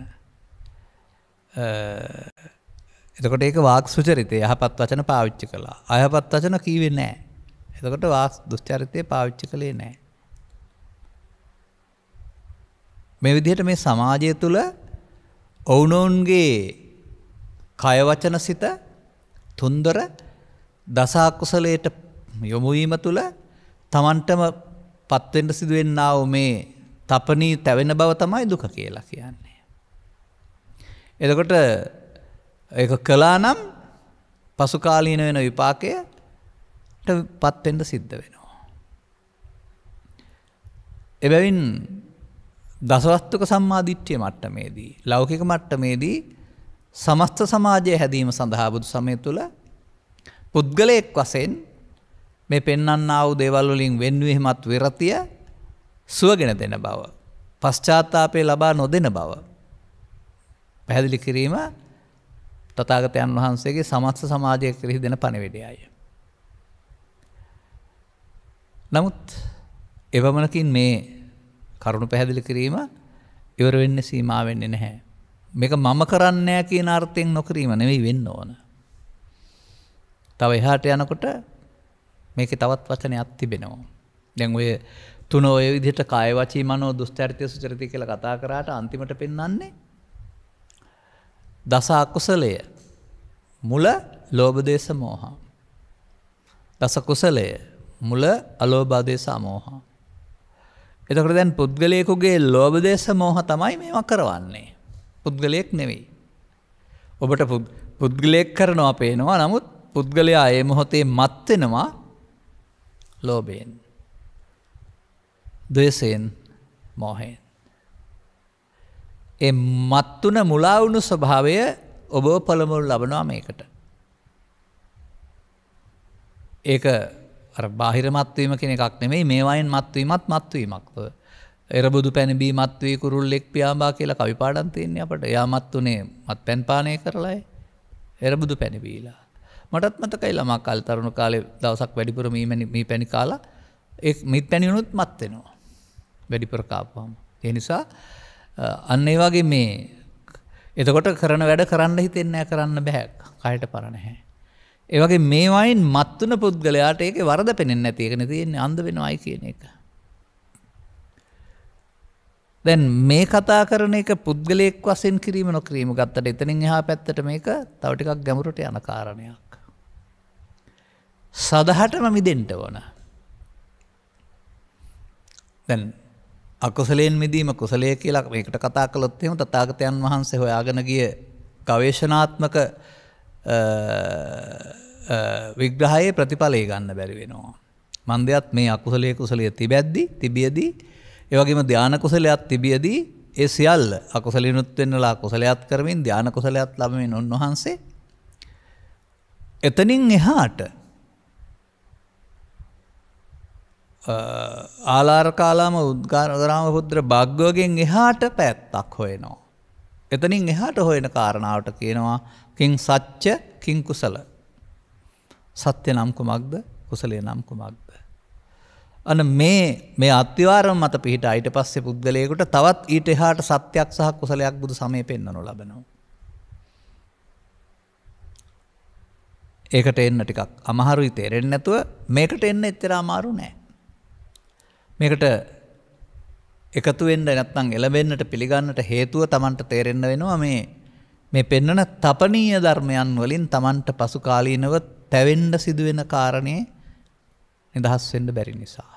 එතකොට ඒක වාක් සුචරිතය යහපත් වචන පාවිච්චි කලා අයහපත් වචන කීවේ නෑ. එතකොට වාස් දුෂ්චරිතය පාවිච්චි කළේ නෑ. මේ විදිහට මේ සමාජය තුළ ඔවුනොවුන්ගේ කයවචන සිත තුන්දර දසාකුසලයට යොමුවීම තුළ තමන්ටම පත්වෙන්ට සිදුවෙන්නාව මේ තපනී තැවෙන බව තමයි දුක කියලා කියන්නේ. එදකොට ඒ කලා නම් පසුකාලීන වෙන විපාකයට පත්වෙන්ට සිද්ධ වෙනවා. එබැවින් දසවස්තුක සම්මාධිච්්‍යය මට්ටමේදී. ලෞකික මට්ටමේදී සමස්ත සමාජය හැදීම සඳහා බුදු සමය තුළ පුද්ගලයෙක් වසෙන් මේ පෙන්න්නා වූ දේවල් වලින් වෙන්වීමත් විරතිය සුවගෙන දෙන බව. පශ්චාත්තාපය ලබා නොදෙන බව. පැහැදිලි කිරීම තතාගතයන් වහන්සේගේ සමත්ස සමාජය කිරෙහි දෙන පණවිඩයය. නමුත් එවමනකින් මේ කරුණු පැහැදිලි කිරීම ඉවර වෙන්න සීමා වෙන්න නැහැ. මේක මම කරන්නෑ කිය නාර්ථයෙන් නොකරීම නෙවෙයි වෙන්න ඕන. තව එහාට යනකොට මේක තවත් වචනයක් තිබෙනවා. දැන් ඔය තුන ඔය විදිහට කායවචී මනෝ දුස්තරිතය සුචරිතය කියල කතා කරාට අන්තිමට පෙන්නන්නේ. දසාකුසලය මුල ලෝබදේශ මෝහා. දසකුසලය මුල අලෝබාදේශා මෝහා. එතකට දැන් පුද්ගලයකුගේ ලෝබදේශ මෝහ තමයි මේම කරවන්නේ. පුද්ගලයෙක් නෙවෙයි. ඔබට පුද්ගලයෙක් කරනවා පේනවා නමුත් පුද්ගලයා ඒ මොහොතේ මත්වෙනවා ලෝබයෙන් දවසයෙන් මෝහයෙන්. එ මත්තුන මුලාවුණු ස්වභාවය ඔබ පළමුල් ලබනවා මේකට. ඒක බාහිර මත්වීම කෙන එකක් නෙමේ මේවායින් මත්වීමත් මත්වීමක්ව. එරබුදු පැණබී මත්වී කුරුල්ලෙක් පියාබා කියලා කවිපාඩන්තියන්නේ අපට යාමත් වනේ මත් පැන්පානය කරලයි එරබුදු පැණබීලා. මටත් මතකයි ළමා කල් තරුණු කාලේ දවසක් වැඩිපුර මීමැනි මී පැණි කාලා ඒ මිත් පැණිවුණුත් මත්වෙනවා වැඩිපුර කාපහම. ඒ නිසා අන්න ඒ වගේ මේ එතකොට කරන වැඩ කරන්න හිතෙන්නෑ කරන්න බැහැක් කයට පරණහැ. ඒවගේ මේවයින් මත්වන පුද්ගලයාට ඒක වරද පෙනෙන් ඇතියගෙන තියෙන්නේ අන්ද වෙනවායි කියන එක. දැන් මේ කතා කරන එක පුද්ගලයෙක් වසෙන් කිරීම නොක්‍රීම ගත්තට එතනින් එහා පැත්තට මේක තවටිකක් ගැමරට යන කාරණයක්. සදහටම මිදෙන්ට ඕන. දැන් අකුසලයෙන් මිදීම කුසලය කියලා එකට කතා කළොත්තෙම තතාගතයන් වහන්සේ හොයාගෙන ගිය ගවේශනාත්මක විග්‍රහයේ ප්‍රතිඵලය ගන්න බැරිවෙනවා. මන්දයත් මේ අකුසලය කුසලය තිබැද්දි තිබියදී ඒවගේම ධ්‍යාන කුසලයක් තිබියදී ඒ සියල් අකුසලිනුත් වෙන්නලා කුසලයක් කරමින් ධ්‍යාන කුසලයක් ලබමින් උන්වහන්සේ එතනින් එහාට ආලාරකාලාම උද්ගාරගරාම පුද්‍ර භග්ගෝගෙන් එහාට පැත්තක් හොයනවා. එතනින් එහාට හොයන කාරණාවට කියනවා කින් සච්ච කින්කුසල. සත්‍ය නම්කු මක්ද කුසලේ නම්කු මක්ද. අන මේ මේ අත්‍යවාරම මත පිහිට අයිට පස්සේ පුද්ගලයකුට තවත් ඊට එහාට සත්‍යයක් සහ කුසලයක් බුදු සමය පෙන්න්නනු ලබනවා. ඒකට එන්න ටිකක් අමහරුයි තේරෙන් නැතුව මේකට එන්න එච්චර අමාරු නෑ. මේකට එකතුවෙන්ට නැත්තං එලබෙන්න්නට පිළිගන්නට හේතුව තමන්ට තේරෙන්න්න වෙනවා මේ මේ පෙන්නන තපනීය ධර්මයන් වලින් තමන්ට පසු කාලීනව තැවෙන්ඩ සිදුවෙන කාරණය නිදහස්වෙන්ඩ බැරි නිසා.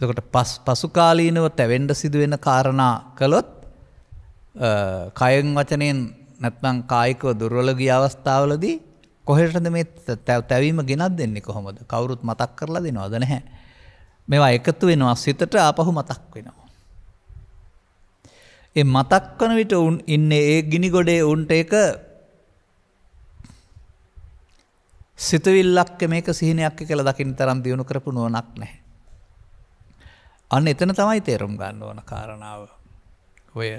එතකොට පස් පසුකාලීනව තැවෙන්ඩ සිදුවෙන කාරණා කළොත් කයන් වචනයෙන් නැත්නම් කායිකව දුර්වලගිය අවස්ථාවලදී කොහෙටද මේ තැවීම ගෙනත් දෙන්නේ කොහොමද කවුරුත් මතක් කරලා දෙනවද නැහැ. මෙවා එකතු වෙනවා සිතට ආපහු මතක් වෙනවා. එ මතක් වන විට උන් ඉන්න ඒ ගිනිගොඩේ උන්ට එක සිතවිල්ලක්ක මේක සිහිනයක් කළ දකිින් තරම් දියුණු කරපු නුවනක් නැහැ. අන්න එතන තමයි තේරුම් ගන්න ඕන කාරණාව. ඔය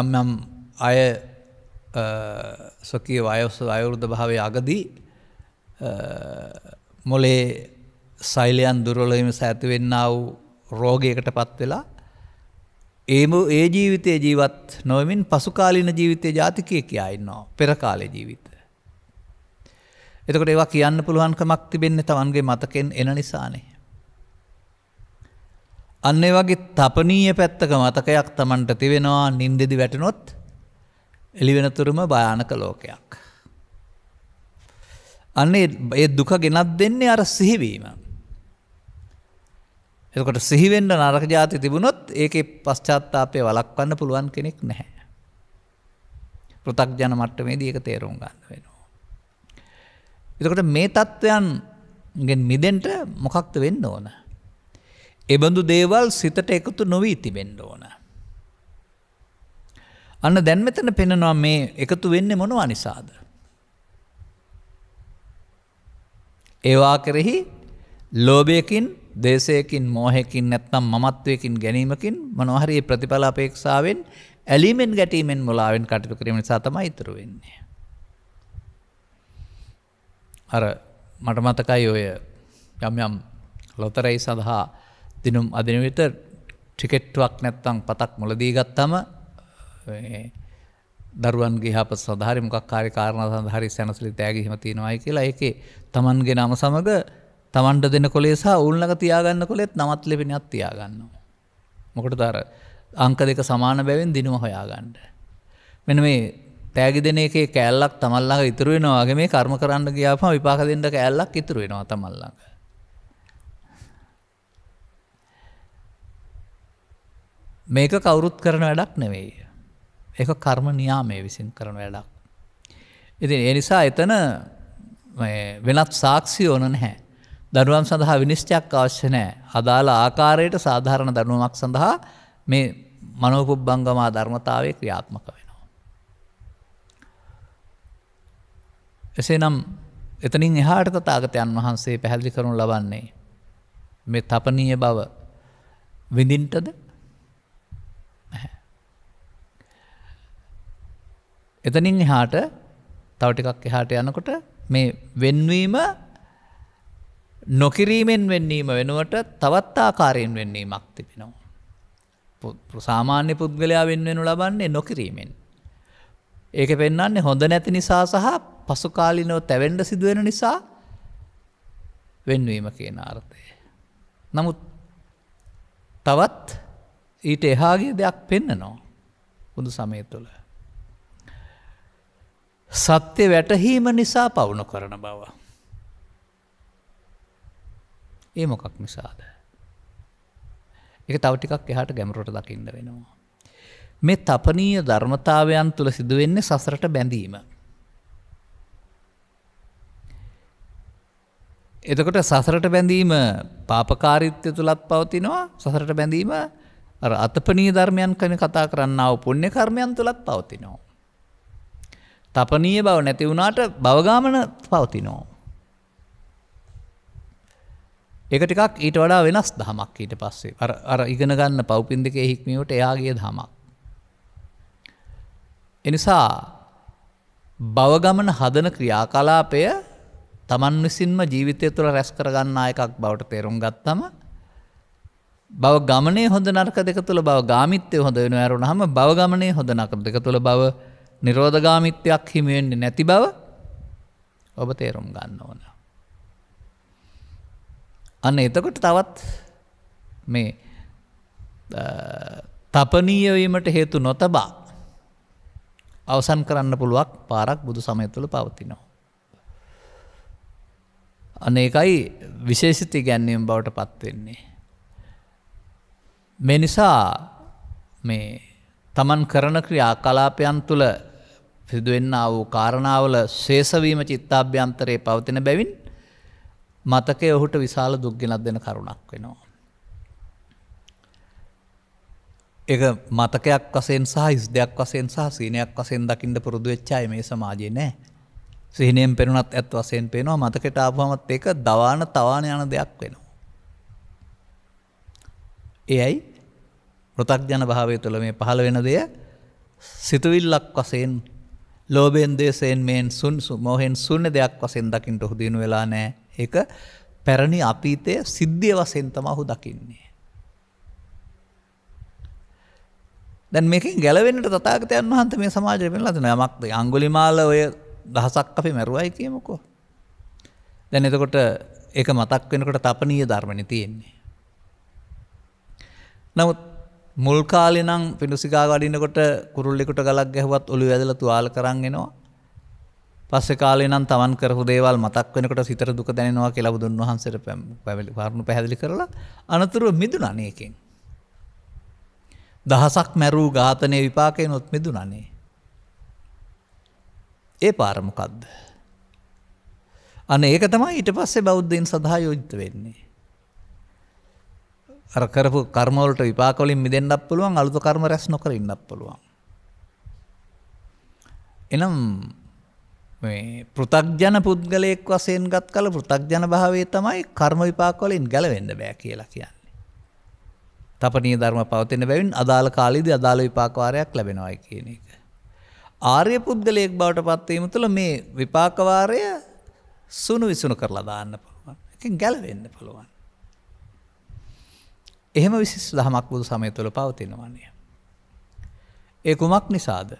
යම් යම් අය සොකී වයස අයුරුද්ධ භාවය අගදී මොලේ සෛලයන් දුරලීම සඇතිවෙන්න වූ රෝගයකට පත්වෙලා ඒම ඒ ජීවිතය ජීවත් නොවමින් පසුකාලීන ජීවිතය ජාතිකය කියයින්නවා පෙරකාලෙ ජීවිත. එතකට ඒවා කියන්න පුළුවන්කමක් තිබෙන්නේ තවන්ගේ මතකෙන් එන නිසානේ. අන්න වගේ තපනීය පැත්තක මතකයක් තමන්ට තිවෙනවා නින්දෙදි වැටනොත් එලිවෙනතුරුම භයානක ලෝකයක්. අන්නේ ඒ දුක ගෙනත් දෙන්නේ අර සිහිවීම. එකට සිහිවෙන්ඩ නරක ජාති තිබුණොත් ඒක පශ්චාත්තාපය වලක්වන්න පුළුවන් කෙනෙක් නැහැ. පෘතක් ජන මට්ටමේදී ඒක තේරුම් ගන්න වෙනවා. එතකොට මේ තත්ත්වයන්ගෙන් මිදෙන්ට මොකක්ද වෙන්න ඕන. එබඳු දේවල් සිතට එකතු නොවී තිබෙන්ඩ ඕන. අන්න දැන් මෙතන පෙනෙනවා මේ එකතු වෙන්න මොන අනිසාද. ඒවා කෙරෙහි ලෝභයකින් දේශයකින් මෝහෙකින් නැත්නම් මමත්වයකින් ගැනීමකින් මොනවහරි ප්‍රතිඵල අපේක්ෂාවෙන් ඇලීමෙන් ගැටීමෙන් මුලාවෙන් කටයුතු කිරීම නිසා තමයි ඉතුරු වෙන්නේ. අර මට මතකයි ඔය යම් යම් ලොතරැයි සඳහා දිනුම් අදින විට ටිකෙට්ටුවක් නැත්තම් පතක් මුලදී ගත්තම දරුවන්ගේ හප සධාරි මොකක් කාරි කාරණ සඳහරි සැනසලි තෑගිහිම තියෙනවායි කියලා ඒකේ තමන්ගේ නම සමඟ තමන්ට දෙන කොලේ සහ උල්ලඟ තියාගන්න කොළෙත් නවත් ලෙපෙනයක් තියාගන්නවා. මොකට තර අංක දෙක සමාන බැවින් දිනුව හොයාගන්න. මෙන මේ තෑගි දෙන එකේ කෑල්ලක් තමල්ලාග ඉතුරුවෙනවාගේ මේ කර්ම කරන්න ගියාපම විපාක දෙන්නට කෑල්ලක් ඉතුරුවෙනවා තමල්ලාග. මේක කවුරුත් කරන වැඩක් නෙවෙයි. එක කර්ම නියාමය විසින් කරන වැඩක්. ඉතින් ඒ නිසා එතන වෙනත් සාක්ෂි ඕන නැහැ. දනුවම් සඳහා විනිශ්චයක් අවශ්‍ය නෑ අදාළ ආකාරයට සාධාරණ දනුවමක් සඳහා මේ මනෝපුබ්බංගමා ධර්මතාවය ක්‍රියාත්මක වෙනවා. එසේනම් එතනින් එහාට තතාගතයන් වහන්සේ පැහැදිලි කරනු ලබන්නේ මේ තපනීය බව විඳින්ටද එතනින් එහාට තවටිකක් එහාට යනකොට මේ වෙන්වීම නොකිරීමෙන් වෙන්නීම වෙනුවට තවත් ආකාරයෙන් වෙන්නීමක් තිබෙනවා. සාමාන්‍ය පුද්ගලයා වෙන්වෙනු ලබන්නේ නොකිරීමෙන්. ඒක පෙන්න්නේ හොඳ නැති නිසා සහ පසුකාලිනෝ තැවෙන්ඩ සිදුවෙන නිසා වෙන්වීම කියන ආර්ථය. නමුත් තවත් ඊට එහාගේ දෙයක් පෙන්නනවා බුදු සමය තුළ. සත්‍ය වැටහීම නිසා පවුණු කරන බව. ඒ මොකක් නිසාද. එක තව ටිකක් එහට ගැමරට දකින්න වෙනවා. මේ තපනීය ධර්මතාවයන් තුළ සිදුවෙන්නේ සසරට බැඳීම. එතකොට සසරට බැඳීම පාපකාරිත්‍ය තුළත් පවතිනවා සසරට බැඳීම අතපනී ධර්මයන් කන කතා කරන්නාව පුුණ්‍ය කර්මයන් තුළත් පවතිනවා. තපනීය බව නැති වුණාට බවගාමන පවතිනෝ. එක ටිකක් ඊට වඩා වෙනස් දහමක් ඊට පස්සේ අර ඉගෙන ගන්න පව්පින් දෙක හික්මියට එයාගේ දහමක්. එනිසා බවගමන හදන ක්‍රියාකලාපය තමන් විසින්ම ජීවිතය තුළ රැස් කරගන්නා එකක් බවට තේරුම් ගත්තම බව ගමනේ හොඳ නරක දෙක තුළ බව ගාමිත්‍යය හොඳ වෙන ඇරුණ හම බවගමනේ හොඳ නකර දෙක තුළ බව නිරෝධගාමිත්‍යයක් හිමිවෙන්නේ නැති බව ඔබ තේරුම් ගන්න ඕන. අන්න එතකොට තවත් මේ තපනීයවීමට හේතු නොතබා අවසන් කරන්න පුළුවක් පාරක් බුදු සමයතුළ පවතිනවා. අනේකයි විශේෂිත ගැන්නීම් බවට පත්වෙන්නේ. මේ නිසා මේ තමන් කරන ක්‍රියා කලාපයන් තුළ සිදුවෙන්න වූ කාරණාවල ශේෂවීම චිත්තාභ්‍යන්තරයේ පවතින බැවින් මතකය ඔහුට විශාල දුක්ගෙනත් දෙන කරුණක් වෙනවා. එක මතකයක් වසෙන් සහ හිස් දෙයක් වසෙන් සහ සීනයක් වසෙන් දකිින්ට පුරුදු වෙච්චායි මේ සමාජය නෑ සිහිනයෙන් පෙනුනත් ඇත් වසයෙන් පේනවා මතකට ආපහමත් එක දවාන තවාන යන දෙයක් වෙනවා. එයයි ප්‍රතක්ජන භාවය තුළ මේ පහළ වෙන දෙය සිතුවිල්ලක් වසයෙන් ලෝබෙන්දේසයෙන් මෙන් සුන් සුමෝහෙන් සුන්න දෙයක් වසෙන් දකිින්ට හුදීනු වෙලා නෑ එක පැරණි අතීතය සිද්ධිය වසෙන් තම ඔහු දකින්නේ. දැන් මේකින් ගැලවෙන්නට තතාගතයන් වහන්ත මේ සමාජයපෙන් ලදන යමක්ද අංගුලිමාල ඔය දහසක් අපි මැරුවයි කියමකෝ. දැන් එතකොට එක මතක් වෙනකොට තපනීය ධර්මණ තියෙන්නේ. නමුත් මුල්කාලි නම් පිඩුසිකා වඩිනකොට කුරුල්ලෙකුට ගලක් ගැහුවත් ඔළු ඇදල තුවාල කරන්ගෙනවා පස්ස කාලනම් තමන් කරහු දේවල් මතක් වෙනකට සිතර දුක දැනවා කියලා බුදුන් වහන්සට පැම් පැවලි පාරණු පැහැදිලි කරලා අනතුරුව මිදුන අනයකින්. දහසක් මැරූ ඝාතනය විපාකය නොත් මිදු නනේ. ඒ පාරමකක්ද. අන ඒක තමයි ඊට පස්සේ බෞද්ධයෙන් සඳහා යෝජිත වෙන්නේ. අරකරපු කර්මවලට විපාකොලින් මිදෙන්න්නක් පුළුවන් අලුතු කර්ම රැස් නොකර ඉන්නක් පුළුවන්. එනම් පෘතක්ජන පුද්ගලයෙක් වසයෙන් ගත් කල පෘතක්ජන භාවේ තමයි කර්ම විපාකොලින් ගැලවෙන්න බෑ කියලා කියන්නේ. තපනී ධර්ම පවතින බැවින් අදාළ කාලිද අදාළ විපාකවාරයක් ලැබෙනවයි කියන එක. ආර්ය පුද්ගලයෙක් බවට පත්වීම තුළ මේ විපාකවාරය සුණු විසුණු කරලා දාන්න පුළුවන්. එකින් ගැලවෙන්න පුළුවන්. එහෙම විශේෂ දහමක් බුදු සමය තුළ පවතිනවන්නේ. ඒ කුමක් නිසාද?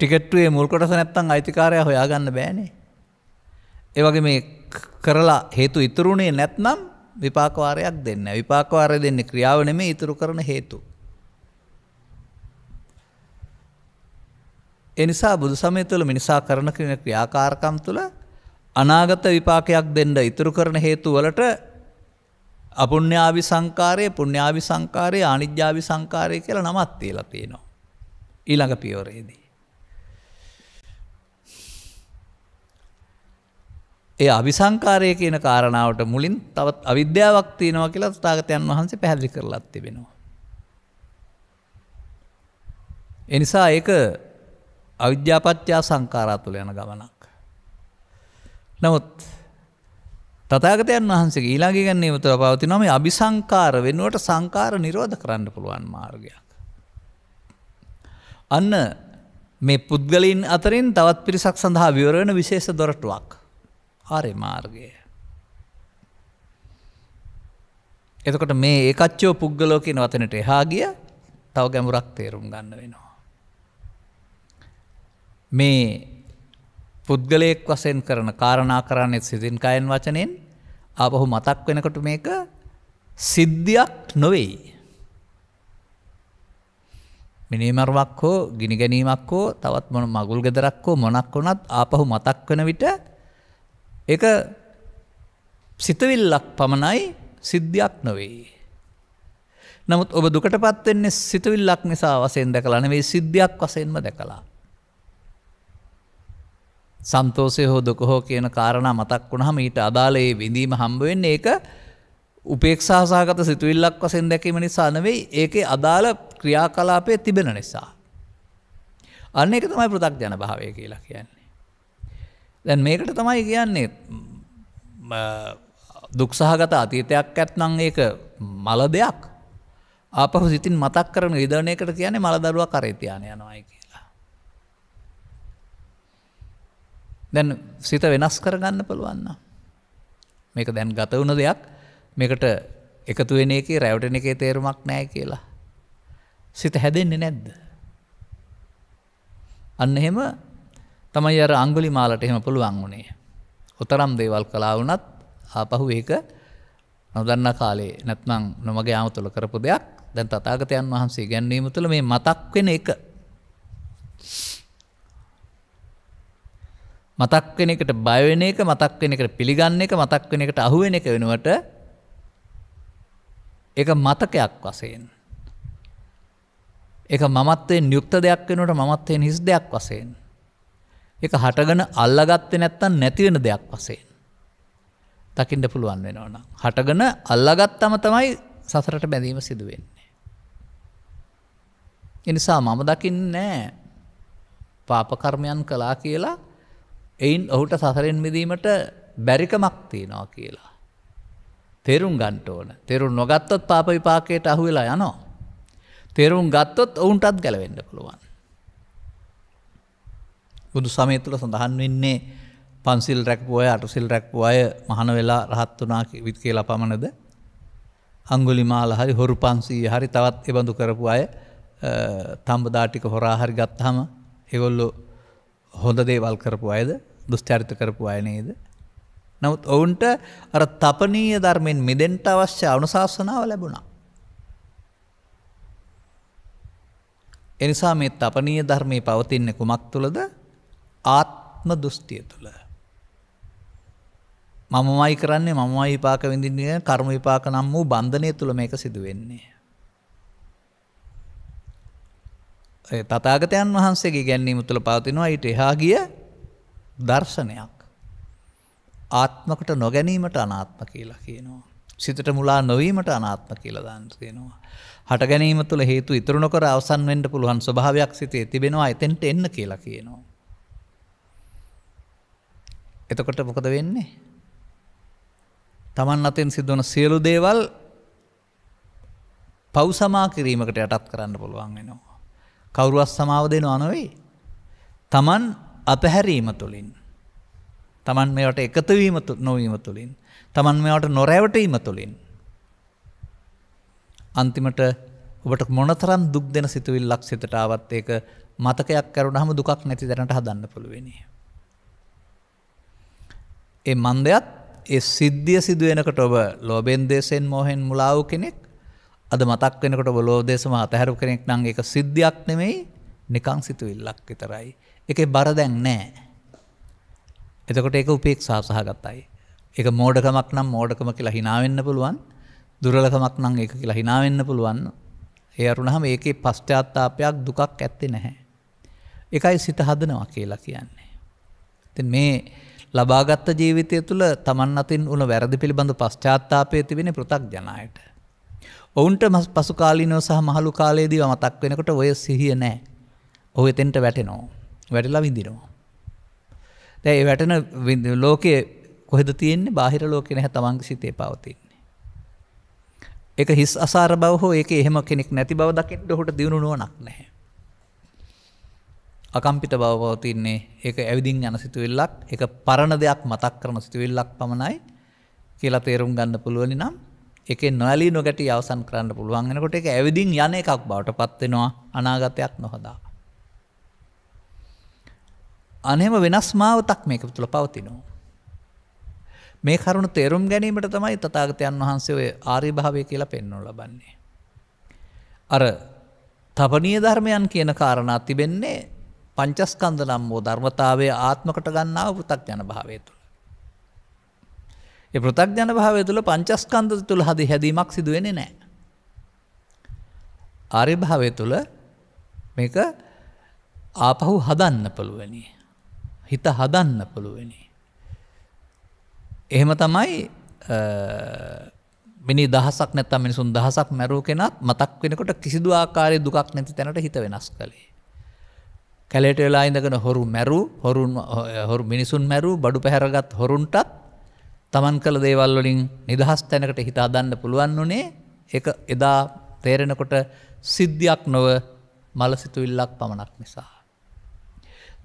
ටිකට්ටුවේ මුල්කොටස නැත්තං අයිතිකාරය හොයාගන්න බෑනේ. ඒවගේ මේ කරලා හේතු ඉතුරුණේ නැත්නම් විපාකවාරයක් දෙන්න විපාකවාරය දෙන්න ක්‍රියාව නෙමේ ඉතුරු කරන හේතු. එනිසා බුදු සමය තුළ මිනිසා කරන කරන ක්‍රියාකාරකම් තුළ අනාගත විපාකයක් දෙන්න ඉතුරු කරන හේතු වලට අපුුණ්‍යාවි සංකාරය පුුණ්‍යාවි සංකාරය අනිද්‍යාවි සංකාරය කියලා නමත් තියලා තියෙනවා. ඊළඟ පියෝරේදී. ඒ අභිසංකාරය කියන කාරණාවට මුලින් තවත් අවිද්‍යාවක් තියෙනවා කියලා ස්ථාගතයන් වහන්සේ පැහැදිලි කරලත් තිබෙනවා. එනිසා ඒක අවිද්‍යාපච්චා සංකාරා තුළ යන ගමනක්. නමුත් තතාගතයන් වහන්සේ ඊලාගිගන්නේ මුතුර පවති නොම අභිසංකාර වෙනුවට සංකාර නිරෝධ කරන්න පුළුවන් මාර්ගයක්. අන්න මේ පුද්ගලින් අතරින් තවත් පිරිසක් සඳහා විවරණ විශේෂ දොරටුවක්. ආර්ය මාර්ගය. එතකොට මේ ඒකච්චෝ පුද්ගලෝ කියන වතනට එහා ගිය තව ගැමුරක් තේරුම් ගන්න වෙනවා. මේ පුද්ගලයෙක් වසයෙන් කරන කාරණා කරන්නේ සිදින්කායන් වචනයෙන් ආපහු මතක් වෙනකොට මේක සිද්ධියක් නොවෙයි. මිනිමරුවක් හෝ ගිනි ගැනීමක් හෝ තවත් මොන මගුල් ගෙදරක් හෝ මොනක් වුණත් ආපහු මතක් වන විට එක සිතවිල්ලක් පමණයි සිද්ධයක් නොවෙයි. නමුත් ඔබ දුකට පත්වෙන්නේ සිතවිල්ලක් නිසා වසයෙන් දැකලා නෙවෙයි සිද්ධයක් වසයෙන්ම දැකලා. සම්තෝසය හෝ දුකහෝ කියන කාරණ මතක් වුණහම ඊට අදාලයේ විඳීම හම්බුවෙන් ඒක උපේක්ෂාසාගත සිතුවිල්ලක් වසෙන් දැකීම නිසා නෙවෙයි ඒකේ අදාළ ක්‍රියාකලාපය තිබෙන නිසා. අන්න එක තමයි පෘතක් ජන භාවය කියලා කියන්න. දැන් මේකට තමයි කියන්නේ දුක්සහගත අතීතයක් ඇත්නං ඒක මල දෙයක් අපහු සිතින් මතක් කරන විධනයකට කියන්නේ මළදරුව කරේතියාන යනවායි කියලා. දැන් සිත වෙනස් කරගන්න පුළුවන්න. මේක දැන් ගත වුණ දෙයක් මේකට එකතුවෙන එක රැවටන එකේ තේරුමක් නෑ කියලා. සිත හැදෙන්නේ නැද්ද. අන්න එහෙම තමයි අර අංගුලි මාලට එහෙම පුළුවන් වුණේ. ඔතරම් දේවල් කලා වනත් ආපහු ඒක නොදන්න කාලේ නැත්නං නොමගේ යාමතුළ කරපු දෙයක් දැන් තතාගතයන් වහන්සේ ගැන්වීම තුළ මේ මතක් වෙන එක. මතක් වෙන එකට බයවෙන එක මතක් වෙන එකට පිළිගන්න එක මතක් වෙන එකට අහුවෙන එක වෙනුවට එක මතකයක් වසයෙන්. එක මමත්වයෙන් යුක්ත දෙයක් වෙනට මත්වයෙන් හිස් දෙයක් වසයෙන්. එක හටගන අල්ලගත්තේ නැත්තන් නැතිවෙන දෙයක් වසේ. තකින්ට පුළුවන් වෙනවන. හටගන අල්ලගත්තම තමයි සසරට බැඳීම සිදුවෙන්නේ. එනිසා මම දකින්න නෑ පාපකර්මයන් කලා කියලා එයින් ඔහුට සසරෙන් මිදීමට බැරිකමක් තියෙනවා කියලා. තෙරුම් ගන්ට ඕන තෙරුම් නොගත්තොත් පාපවිපාකයට අහු වෙලා යනෝ. තෙරුම් ගත්තොත් ඔවුන්ටත් ගැලවෙන්න පුළුවන්. බුදු සමය තුළ සඳහන් වෙන්නේ පන්සිල් රැක්පුෝය අටසිල් රැක්පු අය මහන වෙලා රහත් වනා විත් කියලා පමණද අංගුලි මාල හරි හොරු පන්සී හරි තවත් එබඳු කරපු අය තම්බදාටික හොරාහරි ගත්හම එගොල්ලු හොඳ දේවල් කරපු අයද දුස්චරිත කරපු අයනේද. නමුත් ඔවුන්ට අර තපනීය ධර්මෙන් මිදෙන්ට අවශ්‍ය අනුශාසනාව ලැබුණා. එනිසා මේ තපනීය ධර්මය පවතින්නේ කුමක් තුළද ආත්ම දුෘෂ්ටිය තුළ. මමමයි කරන්නේ මම විපාක විඳින්නේ කර්ම විපාක නම් වූ බන්ධනය තුළ මේක සිදුවෙන්නේ. තතාගතයන් වහන්සේගේ ගැන්නීම තුළ පවතිනවා ඊට එහා ගිය දර්ශනයක්. ආත්මකට නොගැනීමට අනාත්ම කියලා කියනවා. සිතට මුලා නොවීමට අනාත්ම කියලා දාන්ත්‍රයෙනවා. හට ගැනීම තුළ හේතු ඉතුරුණොකර අවසන් වෙන්ඩ පුළුවන් ස්වභාවයක් සිතේ තිබෙනවා එතෙන්ට එන්න කියලා කියනවා. එතකොට මොකද වෙන්නේ. තමන් අතෙන් සිද්ධන සියලු දේවල් පව් සමා කිරීමකට යටත් කරන්න පුළුවන් වෙනවා. කවුරුවත් සමාව දෙන අනොවෙයි. තමන් අපහැරීම තුළින්. තමන් මෙට එකතුවීම නොවීම තුළින්. තමන් මෙට නොරැවටීම තුළින්. අන්තිමට ඔබට මොනතරම් දුක් දෙන සිතුවිල් ලක්ෂිතටාවත් ඒක මතකයක් කරුණ හම දුක් නැති දැනට හදන්න පුළුවනේ. ඒ මන්දයත් ඒ සිද්ධිය සිදුවෙනකට ඔබ ලෝබෙන්දේශයෙන් මොහෙන් මුලාව කෙනෙක් අද මතක් වෙනකට ඔබ ලෝදේශම අතහැරු කෙනෙක් නං එක සිද්ධියක් නෙමෙයි නිකං සිතුවිල්ලක් විතරයි. එක බර දැන් නෑ. එතකොට ඒක උපේක් සාසහගත්තයි. එක මෝඩකමක් නම් මෝඩකම කියලා හිනාවෙන්න පුළුවන් දුරලකමක් නං එක කියලා හිනාවෙන්න පුළුවන් ඒ අරුණහම ඒකේ පශ්චාත්තාපයක් දුකක් ඇත්තේ නැහැ. එකයි සිත හදනවා කියලා කියන්නේ. තින් මේ ලබාගත්ත ජීවිතය තුළ තමන් අතින් උන වැරදි පිළිබඳ පශ්චාත්තාපය තිබෙන පෘතක් ජනායට. ඔවුන්ට මස් පසුකාලීනෝ සහ මහලු කාලයේදී මතක් වෙනකොට ඔය සිහිය නෑ ඔහ එතෙන්ට වැටෙනෝ වැඩලා විඳිනවා. දැයි වැටන ලෝකය කොහෙද තියන්නේ බාහිර ලෝකෙ නැහ තමන්ග සිතේ පවතින්නේ. එක හිස් අසාර බව හෝ ඒක එහෙම කෙනෙක් නැති බව දකිට හොට දියුණු නුවනක් නැහැ. අකම්පිට බව පවතින්නේ ඒක ඇවිදිින් යන සිතුවෙල්ලක් එක පරණ දෙයක් මතක් කරන සිතුවෙල්ලක් පමණයි කියලා තේරුම් ගන්න පුළුවනි නම් එක නොලි නොගැට අවසන් කරන්න පුළුවන්ගෙනකොට එක ඇවිදිින් යන එකක් බවට පත්වෙනවා අනාගතයක් නොහොදා. අනෙම වෙනස් මාවතක් මේක තුළ පවතිනවා. මේ කරුණු තේරුම් ගැනීමට තමයි තතාගතයන් වහන්සේ ඔය ආරි භාවය කියලා පෙන්නු ලබන්නේ. අර තපනිය ධර්මයන් කියන කාරණා තිබෙන්නේ පංචස්කන්ධ නම් වූ ධර්මතාවේ ආත්මකට ගන්නාව පෘතක් ජන භාවය තුළ. එ පෘතක් ජන භාවය තුළ පංචස්කන්ධ තුළ හද හැදීමක් සිදුවෙන නෑ. ආරිභාවය තුළ මේක ආපහු හදන්න පුළුවනි. හිත හදන්න පුළුවනි. එහෙම තමයි මිනි දහසක් නැත්තම් මිනිසුන් දහසක් මැරූ කෙනත් මතක් වෙනකොට කිසිදු ආකාරය දුකක් නැති තැනට හිත වෙනස් කළේ. කැලේට වෙලා ඉඳගෙන හොරු මැරු හොරුන් හොරු මිනිසුන් මැරු බඩු පැහැරගත් හොරුන්ටත් තමන් කළ දේවල් වලින් නිදහස් තැනකට හිතා දන්න පුළුවන් වනේ ඒ එදා තේරෙනකොට සිද්ධියක් නොව මල සිතුවිල්ලක් පමණක් නිසා.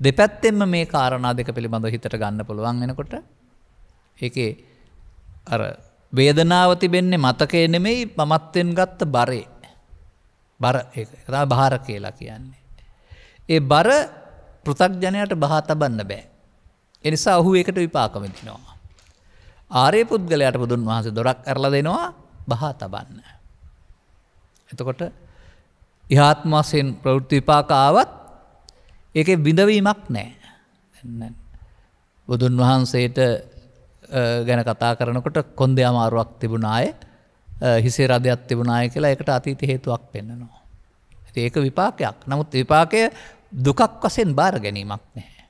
දෙපැත්තෙම මේ කාරණා දෙක පිළිබඳ හිතට ගන්න පුළුවන් වෙනකොට ඒකේ අර වේදනාව තිබෙන්නේ මතකය නෙමෙයි මමත්වෙන් ගත්ත බරේ බර ඒ භාර කියලා කියන්නේ. ඒ බර පෘථක්ජනයට බහ තබන්න බෑ. එනිසා ඔහු එකට විපාකමිතිනවා. ආරය පුද්ගලයට බුදුන් වහසේ දොරක් ඇරල දෙනවා බහ තබන්න. එතකොට ඉහාත්මසයෙන් ප්‍රවෘත්ති විපාකාවත් ඒක බිඳවීමක් නෑ. බුදුන් වහන්සේට ගැන කතා කරනකොට කොන්ද අමාරුවක් තිබුණාය හිසේ රධයක් තිබුණාය කියලා එකට අතීත හේතුවක් පෙන්න්නනවා. ඒක විපාකයක් නමුත් විපාකය දුකක් වසෙන් බාර ගැනීමක් නැහැ.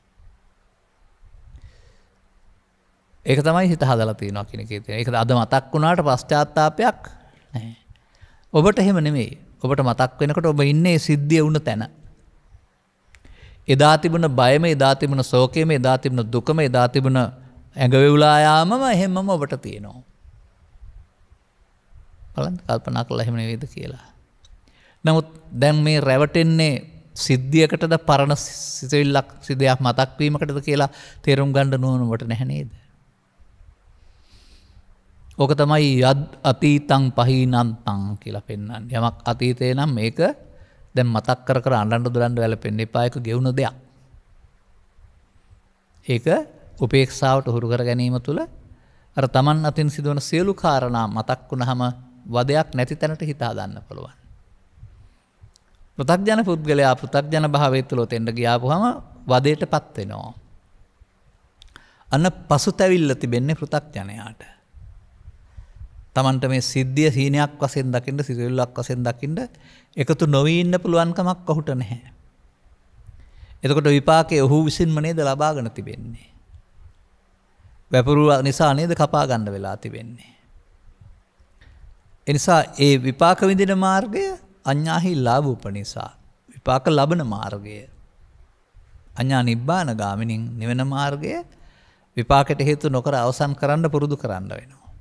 ඒක තමයි හිත හදලතිනවා කෙනෙකේ තින එක අද මතක් වුණාට පශ්චාත්තාපයක් ඔබට එහෙම නෙමේ ඔබට මතක් වෙනකට ඔබ ඉන්නේ සිද්ධිය වුණ තැන. එදා තිබුණ බයම එදා තිබුණ සෝකයම එදා තිබුණ දුකම එදා තිබුණ ඇඟවෙවුලායාමම එහෙමම ඔබට තියෙනවා. බලන් කල්පනා කළ එහෙම නෙවේද කියලා. නමුත් දැන් මේ රැවටෙන්නේ සිද්ධියකටද පරණ සිසවිල්ලක් සිදයක් මතක්වීමකටද කියලා තේරුම් ගණ්ඩ නුවනුවට නැහැනේද. ඕක තමයි යද අතීතං පහිනන්තං කියලා පෙන්න්න යමක් අතීතය නම් මේක දැ මතක් කර අන්ඩ දුරන්ඩ වැල පෙන්න්නේ පායක ගෙවුණු දෙයක්. ඒක උපේක්ෂාවට හුරු කර ගැනීම තුළ අර තමන් අතින් සිදුවන සියලු කාරණා මතක් වුණ හම වදයක් නැති තැනට හිතා දන්න පුළුවන්. පෘතක්ජන පුද්ගලයා පෘතක්ජන භාවත්තුලොත් එෙන්ට ගියාපුහම වදයට පත්වෙනවා. අන්න පසු තැවිල්ල තිබෙන්නේ පෘතක්ජනයාට. තමන්ට මේ සිද්ධිය සීනයක් වසෙන් දකිට සිසුල්ලක් වසෙන් දකිට එකතු නොවීන්න පුළුවන්කමක් ඔහුට නැහැ. එතකොට විපාකය ඔහු විසින්මනේද ලබාගන තිබෙන්නේ. වැපුරුව නිසා නේද කපා ගණ්ඩ වෙලා තිබෙන්නේ. එනිසා ඒ විපාක විඳින මාර්ගය අඥ්ඥාහි ලාබ උපනිසා විපාක ලබන මාර්ගය. අඥා නිබ්බාන ගාමිනින් නිවෙන මාර්ගය විපාකට හේතු නොකර අවසන් කරන්න පුරුදු කරන්න වෙනවා.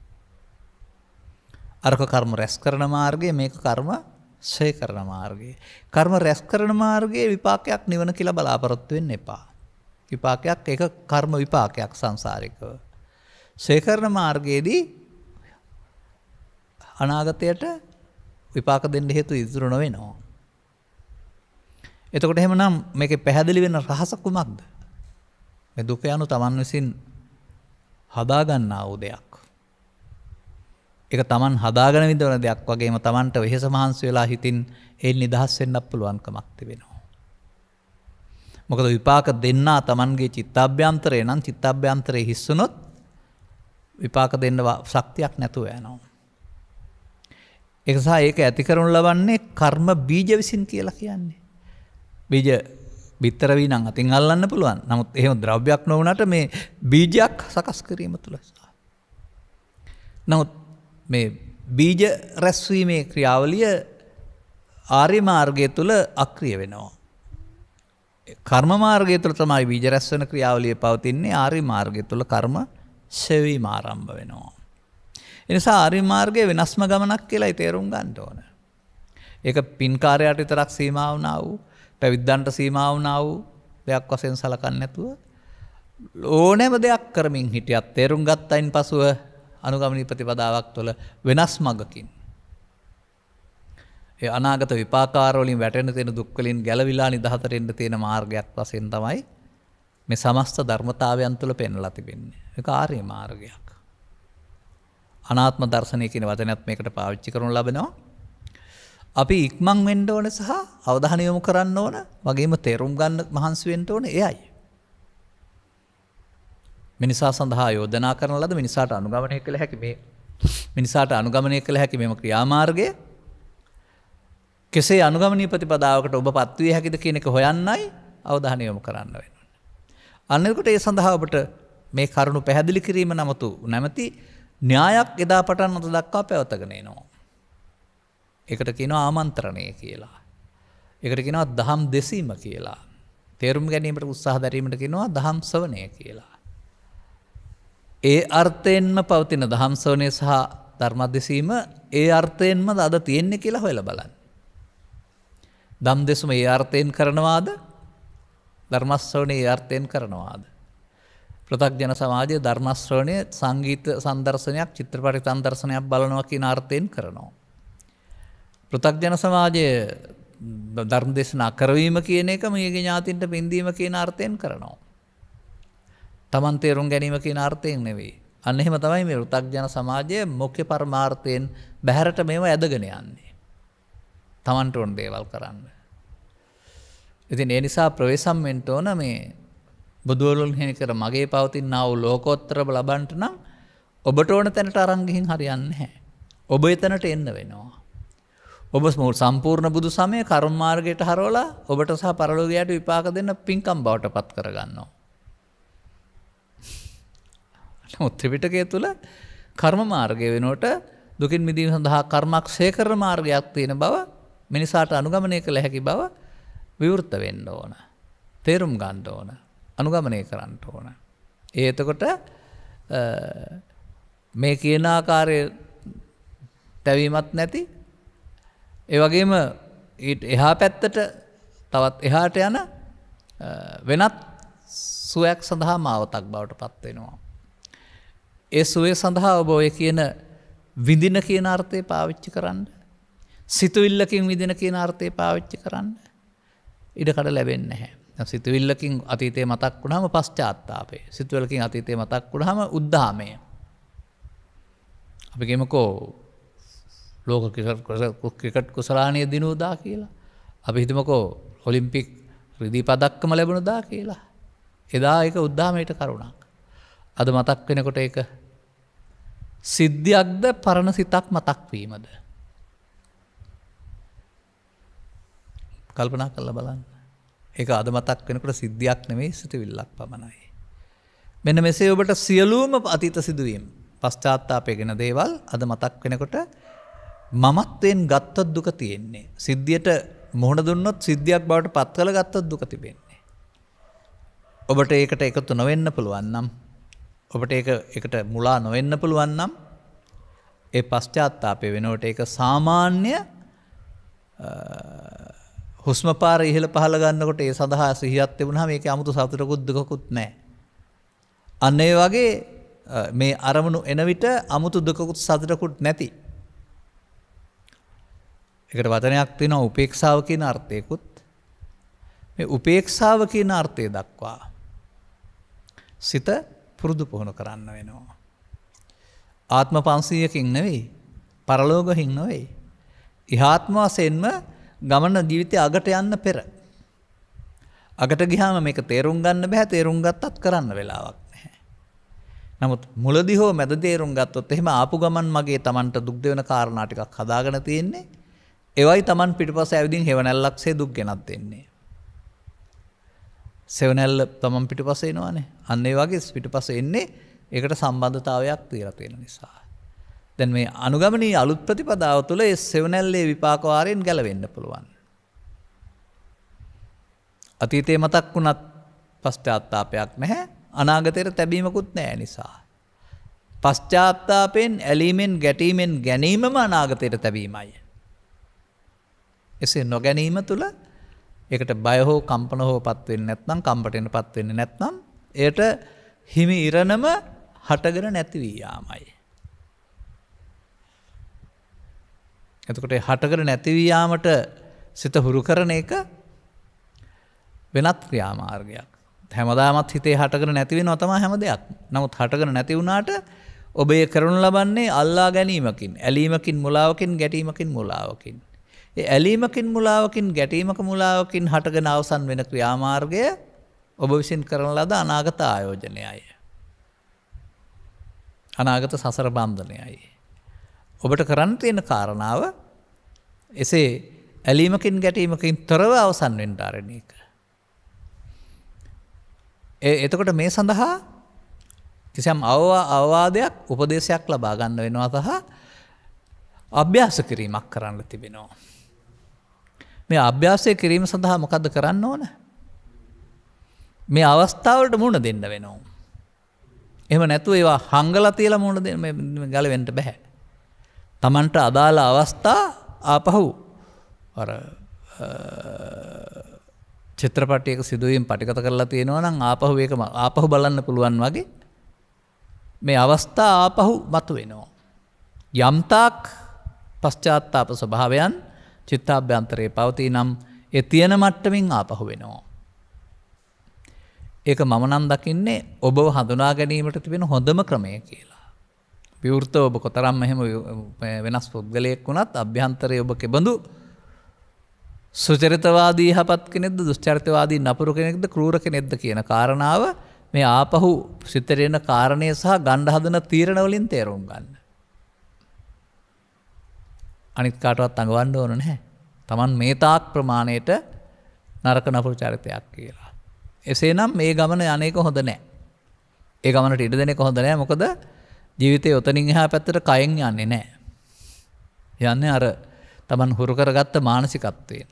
අරක කර්ම රැස් කරන මාර්ගය මේක කර්ම සය කරන මාර්ගයේ. කර්ම රැස් කරන මාර්ගයේ විපාකයක් නිවන කියලා බලාපොරොත්තු වෙන්න එපා. විපාකයක් ඒක කර්ම විපාකයක් සංසාරිකව. සේකරන මාර්ගයේදී අනාගතයට විපාක දෙන්න හේතු ඉතුරු නොවෙනවා. එතකොට එහෙමනම් මේක පැහැදිලි වෙන රහස කුමක්ද? මේ දුක යනු Taman විසින් හදා ගන්නා වූ දෙයක්. ඒක Taman හදාගෙන විඳවන දෙයක් වගේම Tamanට වෙහෙස මහන්සි වෙලා හිතින් ඒ නිදහස් වෙන්නත් පුළුවන් කමක් තිබෙනවා. මොකද විපාක දෙන්නා Tamanගේ චිත්තාභ්‍යන්තරේ නම් චිත්තාභ්‍යන්තරේ හිස්සුනොත් විපාක දෙන්න ශක්තියක් නැතුව යනවා. එකසා ඒක ඇති කරනු ලබන්නේ කර්ම බීජ විසින් කියලා කියන්නේ. බීජ බිත්තරවී නං අතින් අල්ලන්න පුළුවන් නමුත් එහෙම ද්‍රව්‍යයක් නොවනට මේ බීජයක් සකස් කිරීම තුළසා. නමුත් මේ බීජ රැස්වීමේ ක්‍රියාවලිය ආර්ය මාර්ගය තුළ අක්‍රිය වෙනවා. කර්ම මාර්ගය තුළ තමයි බීජ රැස්වන ක්‍රියාවලිය පවතින්නේ ආර්ය මාර්ගය තුළ කර්ම ශෙවීම ආරම්භ වෙනවා. එනිසා අරිමාර්ගය වෙනස්ම ගමනක් කියලායි තේරුම් ගන්ට ඕන. ඒක පින්කාරයට විතරක් සීමාවන වූ පැවිද්ධන්ට සීමාවන වූ දෙයක් වසෙන් සලකන්න නැතුව. ඕනෑම දෙයක් කරමින් හිටියත් තේරුම් ගත් අයින් පසුව අනුගමනී ප්‍රතිපදාවක් තුළ වෙනස් මගකින්. ඒ අනාගත විපාකාරවලින් වැටෙන තියෙන දුක්කලින් ගැලවිලා නිදහතරෙන්ට තියෙන මාර්ගයක් වසෙන් තමයි මේ සමස්ත ධර්මතාවයන් තුළ පෙන්ල තිබෙන්නේ. එක ආරය මාර්ගයක්. අනාත්ම දර්ශනය කියන වචනත් මේකට පාවිච්චි කරනු ලබෙනවා. අපි ඉක්මං වෙන්ඩ ඕන සහ අවධානයොමු කරන්න ඕන වගේම තේරුම් ගන්න මහන්සුවෙන්ට ඕන එයයි. මිනිසා සඳහා යෝජනා කරන ලද මිනිසාට අනුගමනය කළ හැකි මේ මිනිසාට අනුගමනය කළ හැකි මෙම ක්‍රියාමාර්ගය කෙසේ අනුගමනී ප්‍රතිපදාවකට ඔබ පත්වී හැකිද කියනෙක හොයන්නයි අවධානයොමු කරන්න වෙන. අන්නකට ඒ සඳහාවට මේ කරුණු පැහැදිලි කිරීම නමතු නැමති න්‍යායක් එදා පටන් අත දක්වා පැවතගෙන නවා. එකට කියනවා ආමන්ත්‍රණය කියලා. එකට කෙනවා දහම් දෙසීම කියලා. තේරුම් ගැනීමට උත්සාහ දැරීමට කෙනවා දහම්සවනය කියලා. ඒ අර්ථයෙන්ම පවතින දහම්සවනය සහ ධර්මදෙසීම ඒ අර්ථයෙන්ම අද තියෙන්නේ කියලා හොල බලන්න. දම් දෙසුම ඒ අර්ථයෙන් කරනවාද ධර්මස්වනේ ඒ අර්ථයෙන් කරනවාද. ප්‍රතක්ජන සමාජය ධර්මශ්‍රවණය සංගීත සන්දර්ශනයක් චිත්‍රපටි තන්දර්ශනයක් බලනවා කියන අර්ථයෙන් කරනවා. ප්‍රතක්ජන සමාජය ධර්ම දෙශනා කරවීම කියන එක මියගේ ඥාතින්ට පින්දීම කියන අර්ථයෙන් කරනවා. තමන් තේරුම් ගැනීම කියන අර්ථයෙන් නෙවෙයි. අන්න එහෙම තමයි මේ ෘතක්ජන සමාජය මොක්්‍ය පරමාර්ථයෙන් බැහැරට මේව ඇදගෙන යන්නේ. තමන්ට ඕන් දේවල් කරන්න. ඉතින් ඒ නිසා ප්‍රවේසම්මෙන්ට ඕන මේ බුදුවරුන් හෙන කර මගේ පවතින් නව ලෝකෝත්තරබ ලබන්ට නම් ඔබට ඕන තැනට අරංගිහින් හරියන්න හැ. ඔබ එතනට එන්න වෙනවා. ඔබ ස්මූල් සම්පූර්ණ බුදු සමය කරුන්මාර්ගයට හරෝලා ඔබට සහ පරලෝගයට විපාක දෙන්න පින්කම් බවට පත් කරගන්නවා. උත්්‍රපිටකය තුළ කර්ම මාර්ගය වෙනට දුකින් මිදීම සඳහා කර්මක් සේකර මාර්ගයක් තියෙන බව මිනිසාට අනුගමනය කළ හැකි බව විවෘත්ත වෙන්න ඕන. තේරුම් ගණ්ඩ ඕන. අනුගමනය කරන්න ඕන. ඒතකොට මේ කියන ආකාරය තැවීමත් නැති ඒවගේම එහා පැත්තට තවත් එහාට යන වෙනත් සුවයක් සඳහා මාවතක් බවට පත්වෙනවා. ඒ සුවේ සඳහා ඔබ ඔය කියන විඳින කියන අර්ථය පාවිච්චි කරන්න සිතුවිල්ලකින් විදින කියන අර්ථය පාවිච්චි කරන්න ඉඩකට ලැබෙන්න හැ. සිතුවිල්ලකින් අතීතය මතක් වුණහම පශ්චාත්තාපේ සිතුවලකින් අතීතය මතක් වුණහම උද්ධාමය අපිගෙමකෝ ලෝක ක්‍රිකට් කුසලානය දිනූදා කියලා අපි හිතමකෝ හොලිම්පික් රිදිී පදක්කම ලැබුණුදා කියලා එදා එක උද්ධාමයට කරුණක් අද මතක් වෙනකොට එක සිද්ධියක්ද පරණ සිතක් මතක්වීමද කල්පනා කල්ල බලන්න ඒක අද මතක් වෙනකට සිද්ධියක් නෙමේ සිතවිල්ලක් පමණයි. මෙන මෙසේ ඔබට සියලූම අතීත සිදුවීම් පස්්චාත්තාපයගෙන දේවල් අද මතක් වෙනකොට මමත්වයෙන් ගත්තත් දුක තියෙන්නේ. සිද්ධියට මුහුණ දුන්නොත් සිද්ධියක් බවට පත්කල ගත්තත් දුක තිබෙන්නේ. ඔබට ඒකට එකතු නොවෙන්න පුළුවන්නම්. ඔබට එකට මුලා නොවෙන්න පුළුවන්නම් ඒ පස්්චාත්තාපය වෙනවට ඒක සාමාන්‍ය හුස්මපාර ඉහළ පහළ ගන්නකොට ඒ සඳහා සිහිත් තිබුණා මේක අමුතු සතුරකුත් දුකකුත් නෑ. අන්න ඒ වගේ මේ අරමුණු එනවිට අමුතු දුකකුත් සතුරකුත් නැති. එකට වතනයක් තින උපේක්ෂාව කියන අර්ථයකුත් මේ උපේක්ෂාව කියන අර්ථය දක්වා. සිත පුරුදු පුහුණු කරන්න වෙනවා. ආත්ම පන්සීයකින් නෙවෙයි පරලෝගහින් නොවෙයි. ඉහාත්ම වසයෙන්ම ගමන ජීවිතය අගට යන්න පෙර. අගට ගිහාම මේක තේරුම් ගන්න බැහැ තේරුම් ගත්තත් කරන්න වෙලාවක් නැහැ. නමුත් මුලදි හෝ මැද තේරුම් ගත්තොත් එහෙම ආපු ගමන් මගේ Tamanට දුක් දෙවන කාරණා ටිකක් හදාගෙන තියෙන්නේ. ඒවයි Taman පිටිපස්ස ඇවිදින් හේවණල්ලක්සේ දුක් ගෙනත් දෙන්නේ. සෙවණැල්ල Taman පිටිපස්ස එනවානේ. අන්න ඒ වගේ පිටිපස්ස එන්නේ ඒකට සම්බන්ධතාවයක් තියලා තියෙන නිසා. දැන් මේ අනුගමනී අලුත් ප්‍රතිපදාව තුළ ඒ සෙවනැල්ලේ විපාකවාරයෙන් ගැලවෙන්න පුළුවන්. අතීතය මතක් වුණත් පශ්චාත්තාපයක් නැහැ අනාගතයට තැබීමකුත් නෑ නිසා. පශ්චාත්තාපයෙන් ඇලීමෙන් ගැටීමෙන් ගැනීමම අනාගතයට තැබීමයි. එසේ නොගැනීම තුළ එකට බයහෝ කම්පන හෝ පත්වෙන් නැත්නම් කම්පටෙන පත්වෙන්න නැත්නම් එයට හිමි ඉරණම හටගෙන නැතිවීයාමයි. එතකොට හටකර නැතිවයාමට සිත හුරු කරන එක වෙනත් ක්‍රියාමාර්ගයක්. හැමදාමත් හිතේ හටකර නැතිවෙන නොතම හැම දෙයක් නමුත් හටකර නැතිවුණට ඔබේ කරනු ලබන්නේ අල්ලා ගැනීමකින් ඇලීමකින් මුලාවකින් ගැටීමකින් මුලාවකින්. ඒ ඇලීමකින් මුලාවකින් ගැටීමක මුලාවකින් හටගෙන අවසන් වෙන ක්‍රියාමාර්ගය ඔබ විසින් කරන ලද අනාගත ආයෝජනයයි. අනාගත සසර බන්ධනයයි. ඔබට කරන්න තියෙන කාරණාව එසේ ඇලීමකින් ගැටීමකින් තොරව අවසන් වෙන්ඩාරණ එක. එතකොට මේ සඳහා කිසිම් අවවා අවවාදයක් උපදේශයක් ලබා ගන්න වෙනවා අතහ අභ්‍යාස කිරීමක් කරන්න තිබෙනවා. මේ අභ්‍යාසය කිරීම සඳහා මොකද කරන්න ඕන. මේ අවස්ථාවට මුණ දෙන්න වෙනවා. එම නැතු ඒවා හංගල තියල මුණ ගලවෙන්ට බැහැ. තමන්ට අදාළ අවස්ථා ආපහු චිත්‍රපටයක සිදුවීම් පටිකත කරලා තියෙනවා නම් ආපහු ඒකම ආපහු බලන්න පුළුවන් වගේ මේ අවස්ථා ආපහු මතු වෙනවා. යම්තාක් පශ්චාත්තාප ස්වභාවයන් චිත්තාභ්‍යන්තරයේ පවතිී නම් එතියන මට්ටමින් ආපහු වෙනවා. ඒක මමනම් දකින්නේ ඔබව හඳුනා ගැනීමට තිබෙන හොඳම ක්‍රමය කියලා. විවෘත ඔබ කොතරම් එහෙම වෙනස් පුද්ගලයෙක් වුණත් අභ්‍යන්තරය ඔබ කෙබඳු සුචරිතවාදී හපත් කෙනෙද දුෂ්චරිතවාදී නපුරු කෙනෙක්ද කරූර කෙනෙක්ද කියන කාරණාව මේ ආපහු සිතරෙන කාරණය සහ ගණ්ඩ හදන තීරණවලින් තේරුම් ගන්න. අනිත් කාටවත් අඟවන්න ඕන නැහැ. තමන් මේ තාක් ප්‍රමාණයට නරක නපුරු චරිතයක් කියලා. එසේ නම් මේ ගමන යනෙක හොඳ නෑ. ඒ ගමනට ඉඩ දෙනෙ කොහොඳ නෑ මොකද ජීවිතය ඔතනින් එහා පැත්තට කයෙන් යන්නේ නෑ. යන්නේ අර තමන් හුරු කරගත්ත මානසිකත්වයෙන්.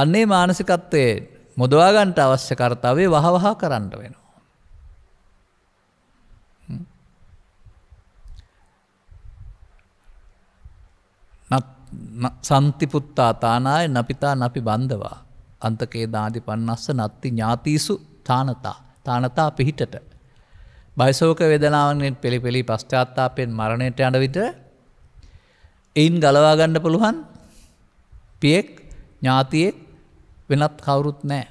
අන්නේ මානසිකත්වයේ මුොදවාගන්ට අවශ්‍ය කර්තාවේ වහවහා කරන්න වෙනවා. සන්තිපුත්තා තානාය නපිතා නපි බන්ධවා අන්තකේ දාදි පන්නස්ස නත්ති ඥාතිීසු තානතා තානතා පිහිටට බයිසෝක වෙදනාවන්ෙන් පෙළිපෙළි පශ්චාත්තාපයෙන් මරණයට අඩ විට එයින් ගලවාගණ්ඩ පුළුවන් පියෙක් ඥාතියෙක් වෙනත් කවුරුත් නෑ.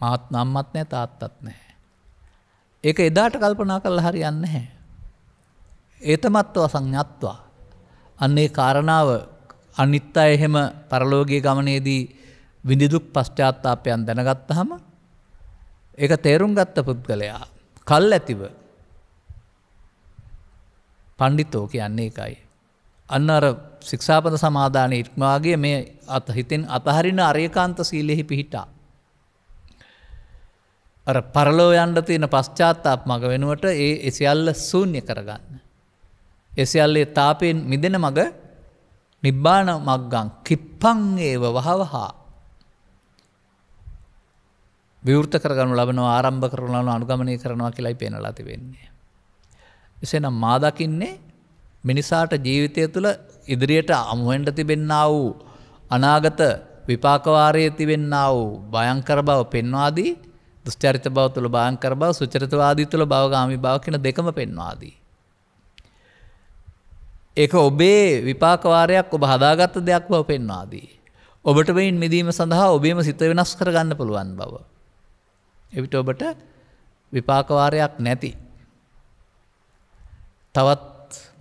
මාත් නම්මත් නෑ තාත්තත් නෑ. ඒක එදාට කල්පනා කල් හරි යන්න හැ. ඒතමත්ව සංඥත්වා. අන්නේ කාරණාව අනිත් අය එහෙම පරලෝගය ගමනේදී විඳිදුක් පශ්චාත්තාපයන් දැනගත්ත හම ඒ තේරුම් ගත්ත පුද්ගලයා කල් ඇතිව පණ්ඩිතෝ කියන්නේ එකයි. අන්න අර ශික්ෂාපද සමාධානය ඉක්මවාගේ මේ අත හිතෙන් අතහරින අරයකාන්ත සීලෙහි පිහිටා. අර පරලෝ යන්ඩ තියෙන පශ්චාත්තාප මඟ වෙනුවට ඒ එසිල්ල සූන්‍ය කරගන්න. එසිල්ලේ තාපයෙන් මිදෙන මඟ නිබ්බාන මක්ගං කිප්පන් ඒව වහවහා විවෘත කරගනු ලබනවා ආරම්භ කරනලන අනුගමනය කරනවා කියලයි පෙනලා තිවෙන්නේ. එසේනම් මාදකින්නේ මිනිසාට ජීවිතය තුළ ඉදිරියට අමුවෙන්ට තිබෙන්න්න වූ අනාගත විපාකවාරය තිවෙන්න වූ බයංකර බව පෙන්වාදී දුස්චරිත බව තුළ භයංකර බව සුචරිතවාදී තුළ බවගාමි බව කියෙන දෙකම පෙන්වාදී. ඒක ඔබේ විපාකවාරයක් ඔබ හදාගත්ත දෙයක් බව පෙන්වාදී. ඔබට වෙයින් මිදීම සඳහා ඔබේම සිත වෙනස් කරගන්න පුළුවන් බව. එවිට ඔබට විපාකවාරයක් නැති. තවත්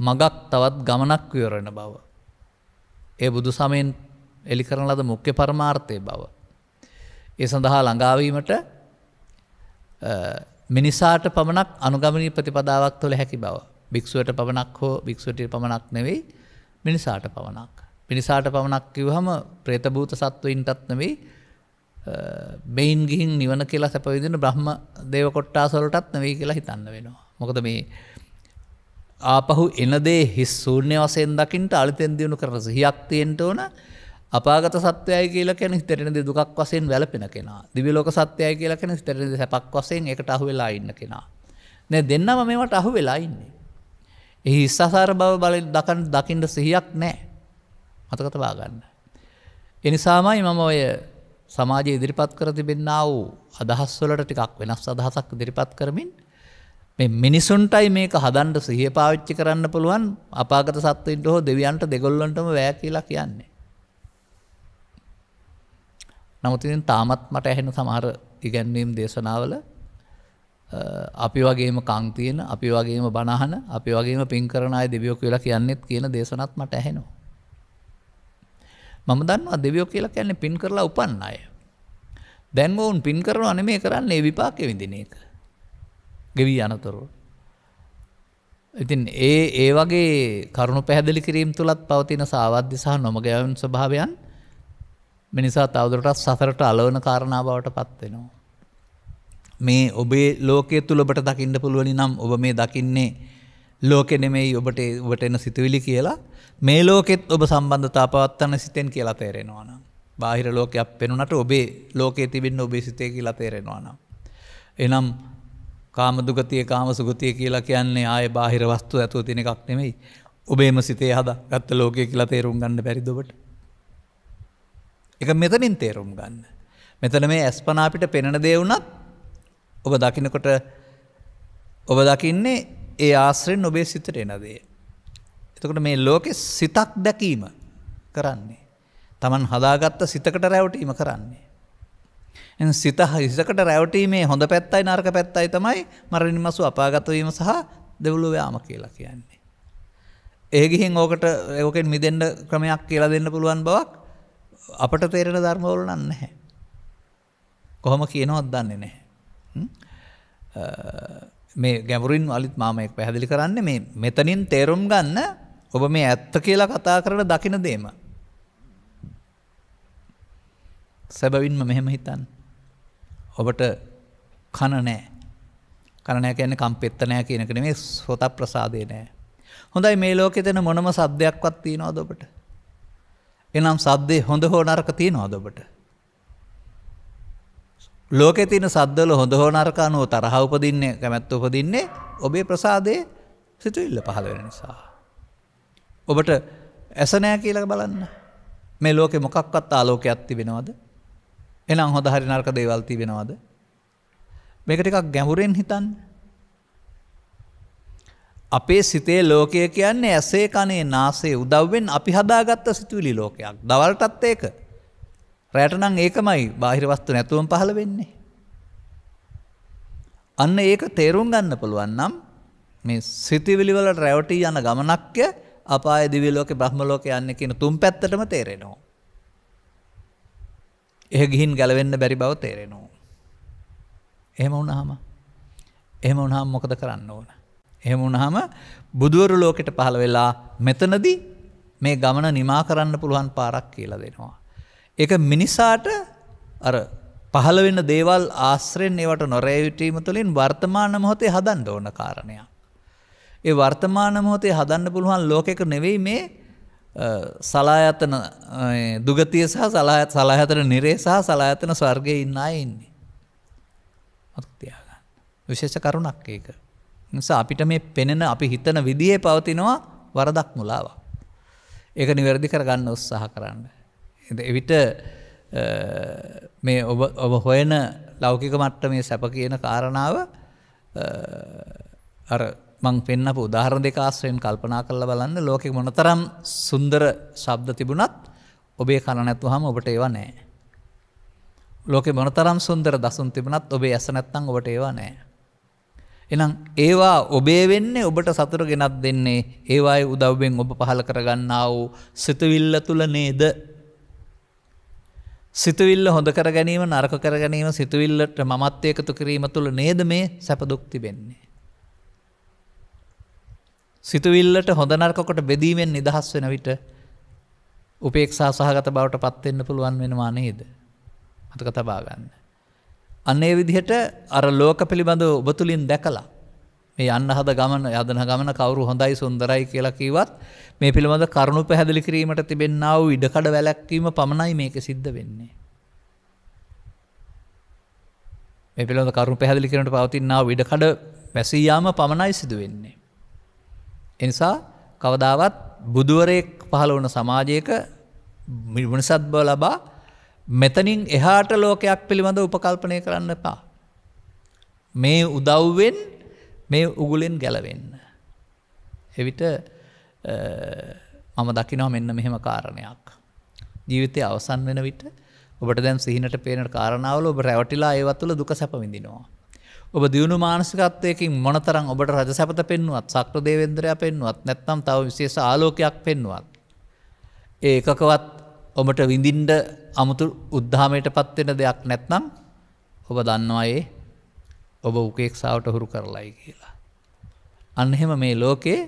මගක් තවත් ගමනක් විවරණ බව. ඒ බුදු සමයෙන් එලි කරන ලද මුක්්‍ය පරමාර්ථය බව. ඒ සඳහා ළඟාවීමට මිනිසාට පමණක් අනුගමනී ප්‍රතිපදාවක් තුළ හැකි බව. භික්ෂුවට පමණක් හෝ භික්ෂුවට පමණක් නෙවෙයි මිනිසාට පමණක්. පිනිසාට පමණක් කිව්හම ප්‍රේතභූත සත්ව ඉන්ටත්නවෙයි මෙයින් ගිහින් නිවන කියලා සැපවිදින බ්‍රහ්ම දේව කොට්ටාසොලටත් නවෙයි කියලා හිතන්න වෙනවා. මොකද මේ ආපහු එනදේ හිස් සූර්ණය වසයෙන් දකිින්ට අලිතෙන් දියුණු කරස හියක්තියෙන්ට ඕන අපාගත සත්‍යය කියලා කෙන හිතරෙනද දුකක් වසයෙන් වැලපෙන කෙනා දිවිලෝක සත්‍යය කියලා කෙන හිතරෙද සැපක් වසයෙන් එකට අහු වෙලා ඉන්න කෙනා. නැ දෙන්නම මේවට අහු වෙලා ඉන්නේ. එහි ඉස්සාසාර බව බල දකන් දකිින්ට සිහියක් නෑ මතකත බාගන්න. එනිසාමයි මම ඔය සමාජය ඉදිරිපත් කර තිබෙන්න්නා වූ අදහස්වලට ටිකක් වෙනස් අදහසක් ඉදිරිපත් කරමින් මේ මිනිසුන්ටයි මේක හදන්ට සහය පාවිච්චි කරන්න පුළුවන් අපාගත සත්වයින්ට හෝ දෙවියන්ට දෙගොල්ලොන්ටම වැෑ කියලා කියන්නේ. නමුතින් තාමත් මට ඇහෙන සමහර ඉගැන්වීම් දේශනාවල අපි වගේම කංතියන අපි වගේම බණහන අපි වගේම පින් කරන අය දෙවියෝ කියලා කියන්නෙත් කියන දේශනත් මට ඇහෙනවා. මම දන්නවා දෙවියෝ කියලා කියන්නේ පින් කරලා උපන්න අය. දැන් ඔවුන් පින් කරන අන මේ කරන්නේ විපාකය විඳින එක. ගෙවී අනතුරු. ඉතින් ඒ ඒ වගේ කරුණු පැහැදිලි කිරීම් තුළත් පවතින සාවද්‍ය සහ නොමගැවන් ස්භාවයන් මිනිසා තවදුරටත් සසරට අලවන කාරණාවට පත්වෙනවා. මේ ඔබේ ලෝකය තුළබට දකිින්ට පුළුවනි නම් ඔබ මේ දකින්නේ ලෝකෙනෙමෙයි ඔබට ඔබට එන සිතුවිලි කියලා මේ ලෝකෙත් ඔබ සම්බන්ධතා පවත්වන්න සිතෙන් කියලා තේරෙනවාන. බාහිර ලෝකයක් පෙනුනට ඔබේ ලෝකයේ තිබෙන්න ඔබේ සිතය කියලා තේරෙනවාන. එනම් කාමදුගතිය කාමසුගතිය කියලා කියන්නේ ආය බාහිර වස්තු ඇතුව තින එකක් නෙමෙයි ඔබේම සිතේ හද ගත්ත ලෝකය කියලා තේරුම් ගන්න බැරිදොබට. එක මෙතනින් තේරුම් ගන්න. මෙතන මේ ඇස්පනාපිට පෙනෙන දේවුනත් ඔබ දකිනකොට ඔබ දකින්නේ ඒ ආශ්‍රයෙන් ඔබේ සිතට එනදේ. තකට මේ ලෝකෙ සිතක් දැකීම කරන්නේ. තමන් හදාගත්ත සිතකට රැවටීම කරන්නේ. එ සිත හිසකට රැවටීමේ හොඳ පැත්තයි නාර්ක පැත්තයි තමයි මරණින් මසු අපාගතවීම සහ දෙවුලුවයාම කියලා කියන්නේ. ඒගිහින් ඕකට ඒකෙන් මිදෙන්ඩ ක්‍රමයක් කියලා දෙන්න පුළුවන් බවක් අපට තේරෙන ධර්මවල නැහැ. කොහොම කියනවත් දන්නේ නැහැ. මේ ගැමුරින් අලිත් මාමයෙක් පැහැදිලි කරන්න මේ මෙතනින් තේරුම් ගන්න ඔබ මේ ඇත්ත කියලා කතා කරන දකින දේම. සැබවින්ම මෙහෙම හිතන්. ඔබට කණනෑ කණනෑ කියන කම්පෙත්තනෑ කියනකන මේ සොත ප්‍රසාදය නෑ. හොඳයි මේ ලෝකෙ දෙන මොනම සබ්දයක්වත් තියෙනවා දොබට. එනම් සබ්දේ හොඳ හෝ නරක තියෙනවා දොබට. ලෝකෙ තින සද්දල හොඳ හෝ නරකානුව තරහ උපදින්නේ කැමැත්ත උපදින්නේ ඔබේ ප්‍රසාදය සිතුවිල්ල පහළ වෙන නිසා. ඔබට ඇසනෑ කියලා බලන්න මේ ලෝකෙ මොකක්වත් ආලෝක ඇත්ති වෙනවාද එනම් හොඳ හරි නර්ක දේවල්ති වෙනවාද මේකට එකක් ගැහුරෙන් හිතන් අපේ සිතේ ලෝකය කියන්නේ ඇසේ කනේ නාසේ උදව්වෙන් අපි හදාගත්ත සිතුවිලි ලෝකයක් දවල්ටත් ඒක රෑටනං ඒකමයි බාහිරවස්තු නැතුවම් පහළ වෙන්නේ අන්න ඒක තේරුම් ගන්න පුළුවන් නම් මේ සිතිවිලිවල රැවටී යන ගමනක්්‍ය අපාය දිවිලෝක බ්‍රහ්මලෝක යන්න කියන තුම් පැත්තටම තේරෙනවා. එහ ගිහින් ගැලවෙන්න බැරි බව තේරෙනවා. එහෙම වුණහම එහෙම උනහම් මොකද කරන්න ඕන. එහෙම උනහම බුදුවරු ලෝකෙට පහළ වෙලා මෙතනදී මේ ගමන නිමා කරන්න පුළුවන් පාරක් කියලා දෙනවා. එක මිනිසාට අර පහළ වෙන දේවල් ආශ්‍රයෙන් ඒවට නොරෑවිටීම තුළින් වර්තමාන මොහොතේ හදන්න ඕන කාරණයක්. ඒ වර්තමාන මොහොතේ හදන්න පුළුවන් ලෝකෙක නෙවෙයි මේ සලායතන දුගතිය සහ සලායත් සලායතන නිරේ සහ සලායතන ස්වර්ගය ඉන්න අය ඉන්නේ. මතකතියාගන්න. විශේෂ කරුණක් ඒක. නිසා අපිට මේ පෙනෙන අපි හිතන විදිහේ පවතිනවා වරදක් මුලාවක්. ඒක නිවැරදි කරගන්න උත්සාහ කරන්න. එවිට මේ ඔබ ඔබ හොයන ලෞකික මට්ට මේ සැප කියන කාරණාව අර මං පෙන්න්නපු උදාහරණ දෙකාශ්‍රයෙන් කල්පනා කරල බලන්න ලෝකෙ මොනතරම් සුන්දර ශබ්ද තිබුණත් ඔබේ කණනැත්තු හම ඔබට ඒවා නෑ. ලෝකෙ මොනතරම් සුන්දර දසුන් තිබනත් ඔබේ ඇසනැත්තං ඔබට ඒවා නෑ. එනම් ඒවා ඔබේ වෙන්නේ ඔබට සතුර ගෙනත් දෙන්නේ ඒවායි උදව්වෙන් ඔබ පහල කරගන්නා වූ සිතුවිල්ල තුළ නේද සිතුවිල්ල හොඳ කර ගැනීම නරක කර ගැනීම සිතුවිල්ලට මමත්වය එකතු කිරීම තුළ නේද මේ සැපදුක්ති වෙන්නේ. සිතුවිල්ලට හොඳ නරකොට බෙදීමෙන් නිදහස් වෙන විට උපේක්ෂා සහගත බවට පත්වෙන්න පුළුවන් වෙනවා නේද. මතක තබාගන්න. අන්නේ විදිහට අර ලෝක පිළිබඳ ඔබතුලින් දැකලා මේ අන්න හද ගමන යදන ගමන කවරු හොඳයි සුන්දරයි කියලා කීවත් මේ පිළිබඳ කරුණු පැහැදිලි කිරීමට තිබෙන්න්නාව ඉඩකඩ වැලැක්වීම පමණයි මේක සිද්ධ වෙන්නේ. මේ පිළඳ කරු පැහදිලි කරට පවතින්නාව ඉඩකඩ වැැසීයාම පමණයි සිදුවෙන්නේ. එනිසා කවදාවත් බුදුවරයෙක් පහළ වන සමාජයක මිනිසත්බ ලබා මෙතනින් එහාට ලෝකයක් පිළිබඳ උපකල්පනය කරන්න එපා. මේ උදව්වෙන් මේ උගුලෙන් ගැලවෙන්න. එවිට මම දකිනව මෙන්න මෙහෙම කාරණයක්. ජීවිතය අවසන් වෙන විට ඔබට දැන් සිහිනට පේනට කාරණාවල ඔබ රැවටිලා ඒවත්තුල දුක සැපවිඳිනවා. ඔබ දියුණු මානසිකත්වයකින් මොනතරම් ඔබට රජ සැපත පෙන්නුවත් සක්‍ර දේවෙන්දරය පෙන්නුවත් නැත්නම් තව විශේෂ ආලෝකයක් පෙන්නුවත්. ඒකකවත් ඔබට විඳින්ඩ අමුතු උද්ධාමයට පත්වෙන දෙයක් නැත්නම් ඔබ දන්නවායේ ඔබ උකේක්ෂාවට හුරු කරලායි කියලා. අන්නහෙම මේ ලෝකේ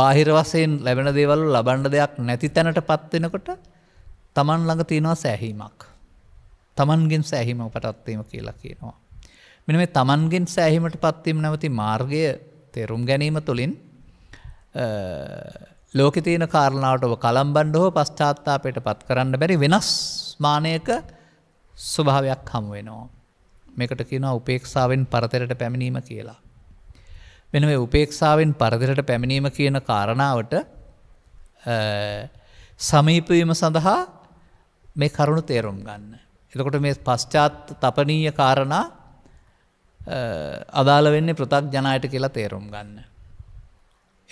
බාහිර වසයෙන් ලැබෙන දේවල් ලබන්ඩ දෙයක් නැති තැනට පත්වෙනකොට තමන් ළඟ තියෙනවා සෑහීමක්. තමන්ගෙන් සෑහිම පටත්වීම කියලා කියනවා. මෙන මේ තමන්ගෙන් සෑහිමට පත්වීම නැවති මාර්ගය තෙරුම් ගැනීම තුළින් ලෝක තියන කාරණාවට කළම්බන්ඩ හෝ පශ්චාත්තාපයට පත් කරන්න බැරි වෙනස් මානයක ස්වභාවයක් හමුවෙනවා. මේකට කියන උපේක්ෂාවෙන් පරතරට පැමිණීම කියලා. මෙන මේ උපේක්ෂාවෙන් පරදිරට පැමිණීම කියන කාරණාවට සමීපවීම සඳහා මේ කරුණු තේරුම් ගන්න. එතකොට මේ පශ්චාත් තපනීය කාරණා අදාළ වෙන්නේ ප්‍රතක් ජනායට කියලා තේරුම් ගන්න.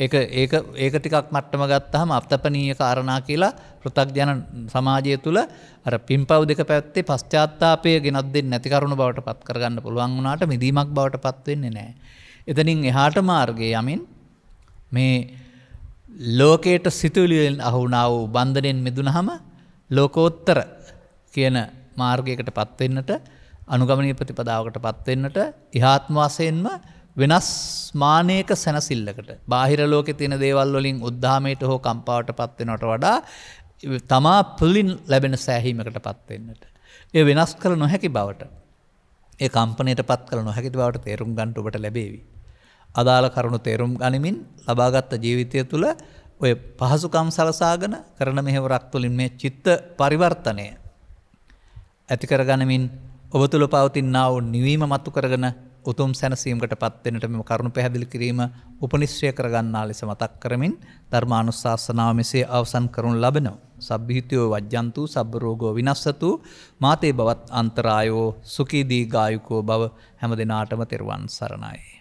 ඒ ඒක ටිකක් මට්ටම ගත්තහම අත්තපනීය කාරණා කියලා ප්‍රතක් ජන සමාජය තුළ අර පිම්පව් දෙක පැත්තේ පශ්චාත්තාපය ගෙනත් දෙ නැතිකරුණු බවට පත් කරගන්න පුළුවන් වුණට මිදීමක් බවට පත්වෙන්නේ නෑ. එතනින් එහාට මාර්ගය යමින් මේ ලෝකයට සිතුලියෙන් අහුනාව වූ බන්ධනෙන් මිදුනහම ලෝකෝත්තර කියන මාර්ගයකට පත්වෙන්නට අනුගමනය ප්‍රතිපදාවකට පත්වෙන්නට ඉහාත්මවාසයෙන්ම වෙනස් මානයක සැනසිල්ලකට බාහිර ලෝක තින දේවල් වලින් උද්ධාමයට හෝ කම්පාවට පත්වෙනට වඩා තමා පුලින් ලැබෙන සෑහීමකට පත්වෙන්නට. ඒ වෙනස් කළ නොහැකි බවට. ඒ කම්පනයට පත් කළ නොහැකි බවට තේරුම් ගන්ටුට ලැබේවි. අදාළ කරුණු තේරුම් ගනිමින් ලබාගත්ත ජීවිතය තුළ ඔය පහසුකම් සලසාගෙන කරන මෙහෙවරක් තුළින් මේ චිත්ත පරිවර්තනය ඇතිකරගනමින් ඔබ තුළ පවතින්නාව නිවීම මත්තු කරගෙන උතුම් සැනසීමට පත්වෙනටම කරුණු පැහැදිලි කිරීම උපනිශ්්‍රය කරගන්නා ලෙස මතක් කරමින් ධර්මානුශාසනාව මෙසේ අවසන් කරනු ලබනෝ. සබ්භිහිතයෝ වජ්‍යන්තු සබ්බරෝගෝ විනස්සතු මාතේ බවත් අන්තරායෝ සුකීදී ගායුකෝ බව හැම දෙනාටම තෙරවන් සරණයි.